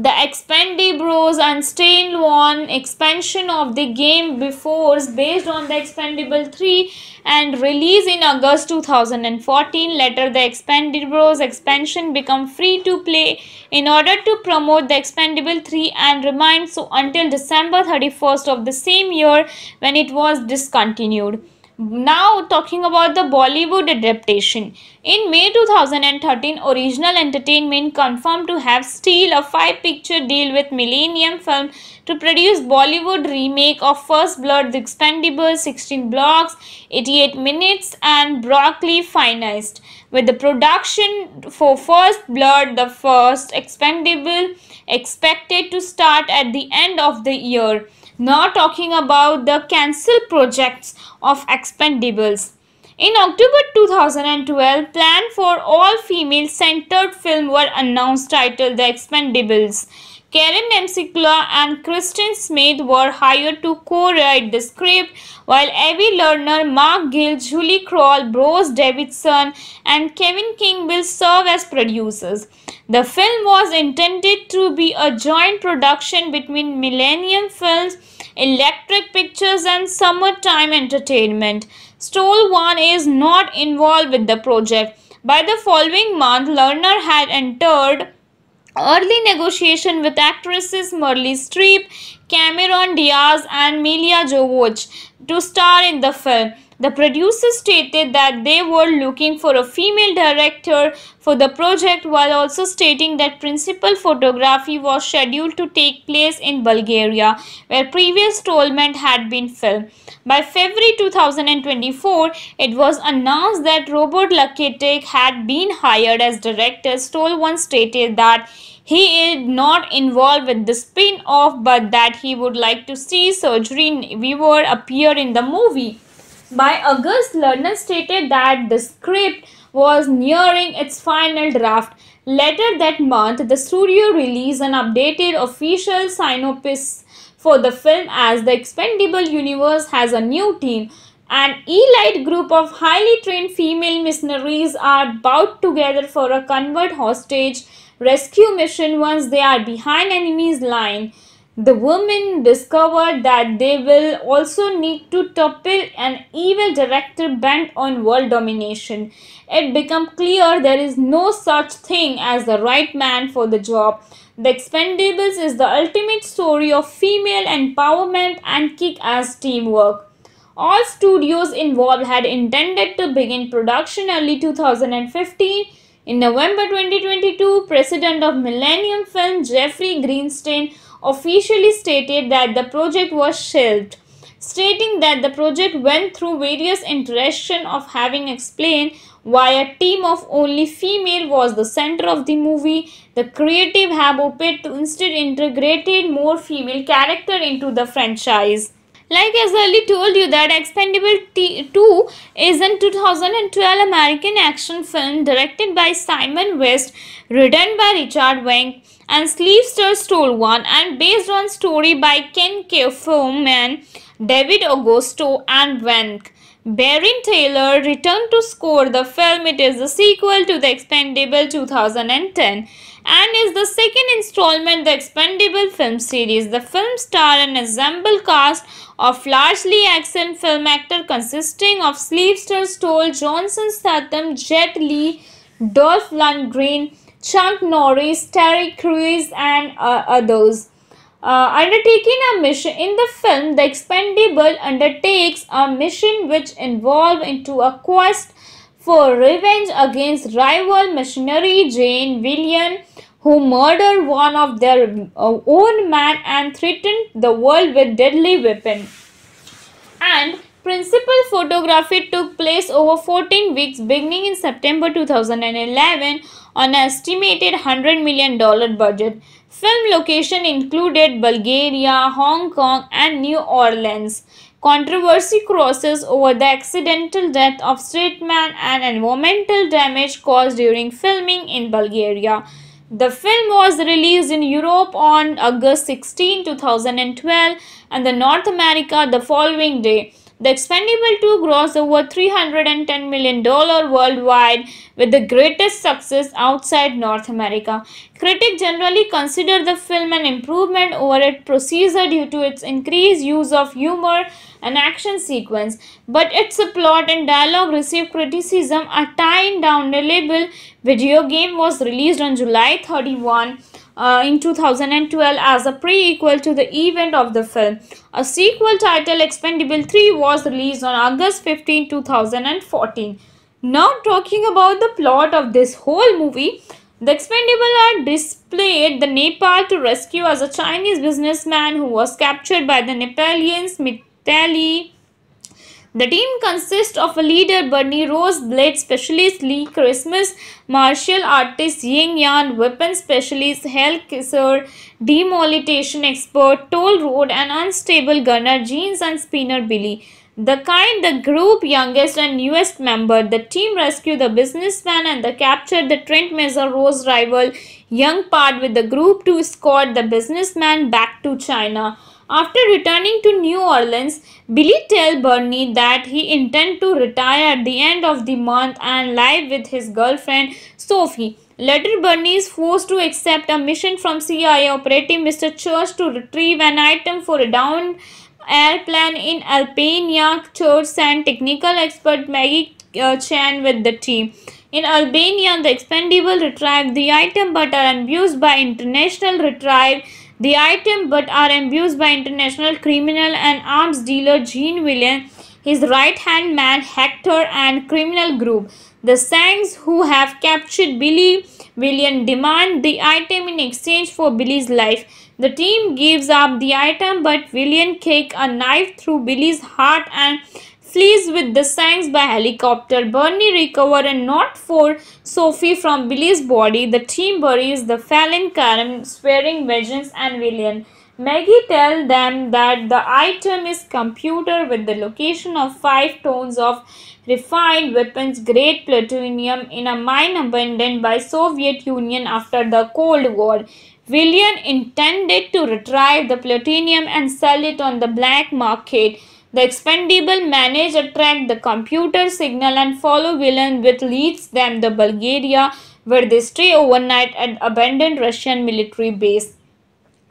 the Bros. and Stain one expansion of the game before based on the expendable 3 and release in august 2014 later the Bros. expansion become free to play in order to promote the expendable 3 and remained so until december 31st of the same year when it was discontinued now talking about the Bollywood adaptation. In May 2013, Original Entertainment confirmed to have sealed a five-picture deal with Millennium Film to produce Bollywood remake of First Blood, The Expendables, 16 Blocks, 88 Minutes and Broccoli Finest. With the production for First Blood, the first Expendable expected to start at the end of the year. Not talking about the cancelled projects of expendables. In October 2012, plan for all-female-centered film were announced titled The Expendables. Karen Nemsikula and Kristen Smith were hired to co-write the script, while Avi Lerner, Mark Gill, Julie Kroll, Bruce Davidson and Kevin King will serve as producers. The film was intended to be a joint production between Millennium Films, Electric Pictures and Summertime Entertainment. Stoll One is not involved with the project. By the following month, Lerner had entered early negotiation with actresses Merle Streep, Cameron Diaz and Milia Jovovich to star in the film. The producers stated that they were looking for a female director for the project while also stating that principal photography was scheduled to take place in Bulgaria where previous Tolment had been filmed. By February 2024, it was announced that Robert Lakitic had been hired as director. once stated that he is not involved with the spin-off but that he would like to see Surgery Weaver appear in the movie. By August, Lerner stated that the script was nearing its final draft. Later that month, the studio released an updated official synopsis for the film as the Expendable Universe has a new team. An elite group of highly trained female missionaries are bound together for a convert hostage rescue mission once they are behind enemy's line. The women discover that they will also need to topple an evil director bent on world domination. It becomes clear there is no such thing as the right man for the job. The Expendables is the ultimate story of female empowerment and kick-ass teamwork. All studios involved had intended to begin production early 2015. In November 2022, president of Millennium Film Jeffrey Greenstein officially stated that the project was shelved stating that the project went through various iterations of having explained why a team of only female was the center of the movie. The creative have opted to instead integrated more female character into the franchise. Like as early told you that Expendable 2 is an 2012 American action film directed by Simon West, written by Richard Wang and Sleepster stole one and based on story by Ken Foreman, David Augusto and Wenck. Baron Taylor returned to score the film. It is the sequel to The Expendable 2010 and is the second installment the Expendable film series. The film star an ensemble cast of largely action film actor consisting of Sleepster Stoll, Johnson Statham, Jet Li, Dolph Lundgren, Chuck Norris, Terry Crews and uh, others. Uh, undertaking a mission in the film the expendable undertakes a mission which involves into a quest for revenge against rival missionary jane villian who murdered one of their uh, own men and threatened the world with deadly weapon and principal photography took place over 14 weeks beginning in September 2011 on an estimated $100 million budget. Film location included Bulgaria, Hong Kong and New Orleans. Controversy crosses over the accidental death of straight man and environmental damage caused during filming in Bulgaria. The film was released in Europe on August 16, 2012 and the North America the following day. The Expendable 2 grossed over $310 million worldwide with the greatest success outside North America. Critics generally consider the film an improvement over its procedure due to its increased use of humor and action sequence, but its plot and dialogue received criticism. A tying down label video game was released on July 31 uh, in 2012 as a prequel to the event of the film. A sequel title Expendable 3 was released on August 15, 2014. Now talking about the plot of this whole movie, the Expendable are displayed the Nepal to rescue as a Chinese businessman who was captured by the Nepalians Mitali the team consists of a leader Bernie Rose, blade specialist Lee Christmas, martial artist Ying Yan, weapon specialist Hell Kisser, demolition expert Toll Road and unstable gunner Jeans and spinner Billy. The kind, the group youngest and newest member, the team rescue the businessman and the captured the Trent Mesa Rose rival Young part with the group to escort the businessman back to China. After returning to New Orleans, Billy tells Bernie that he intends to retire at the end of the month and live with his girlfriend Sophie. Later, Bernie is forced to accept a mission from CIA operative Mr. Church to retrieve an item for a downed airplane in Albania. Church and technical expert Maggie uh, Chan with the team. In Albania, the expendable retrieve the item but are abused by international retrieve the item but are abused by international criminal and arms dealer Jean William, his right-hand man Hector and criminal group. The Sangs who have captured Billy William demand the item in exchange for Billy's life. The team gives up the item but William kick a knife through Billy's heart and flees with the Sangs by helicopter. Bernie recover and not for Sophie from Billy's body. The team buries the fallen Karen swearing vengeance and villain. Maggie tells them that the item is computer with the location of five tons of refined weapons grade plutonium in a mine abandoned by Soviet Union after the Cold War. Villian intended to retrieve the plutonium and sell it on the black market. The expendable manage attract the computer signal and follow villain which leads them to Bulgaria where they stay overnight at abandoned Russian military base.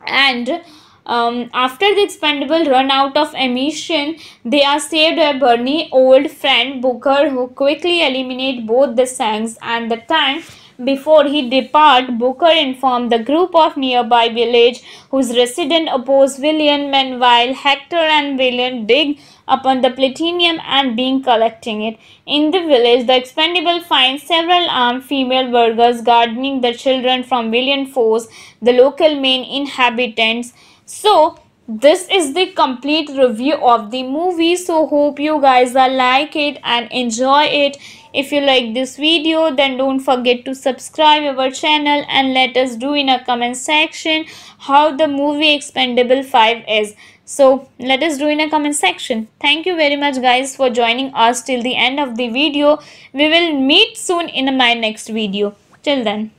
And um, after the expendable run out of ammunition, they are saved by Bernie, old friend Booker who quickly eliminate both the Sangs and the tank before he depart, Booker informed the group of nearby village whose resident opposed William. Meanwhile, Hector and William dig upon the platinum and being collecting it. In the village, the expendable finds several armed female burghers guarding the children from William force, the local main inhabitants. So, this is the complete review of the movie so hope you guys are like it and enjoy it if you like this video then don't forget to subscribe our channel and let us do in a comment section how the movie Expendable 5 is. So let us do in a comment section. Thank you very much guys for joining us till the end of the video. We will meet soon in my next video. Till then.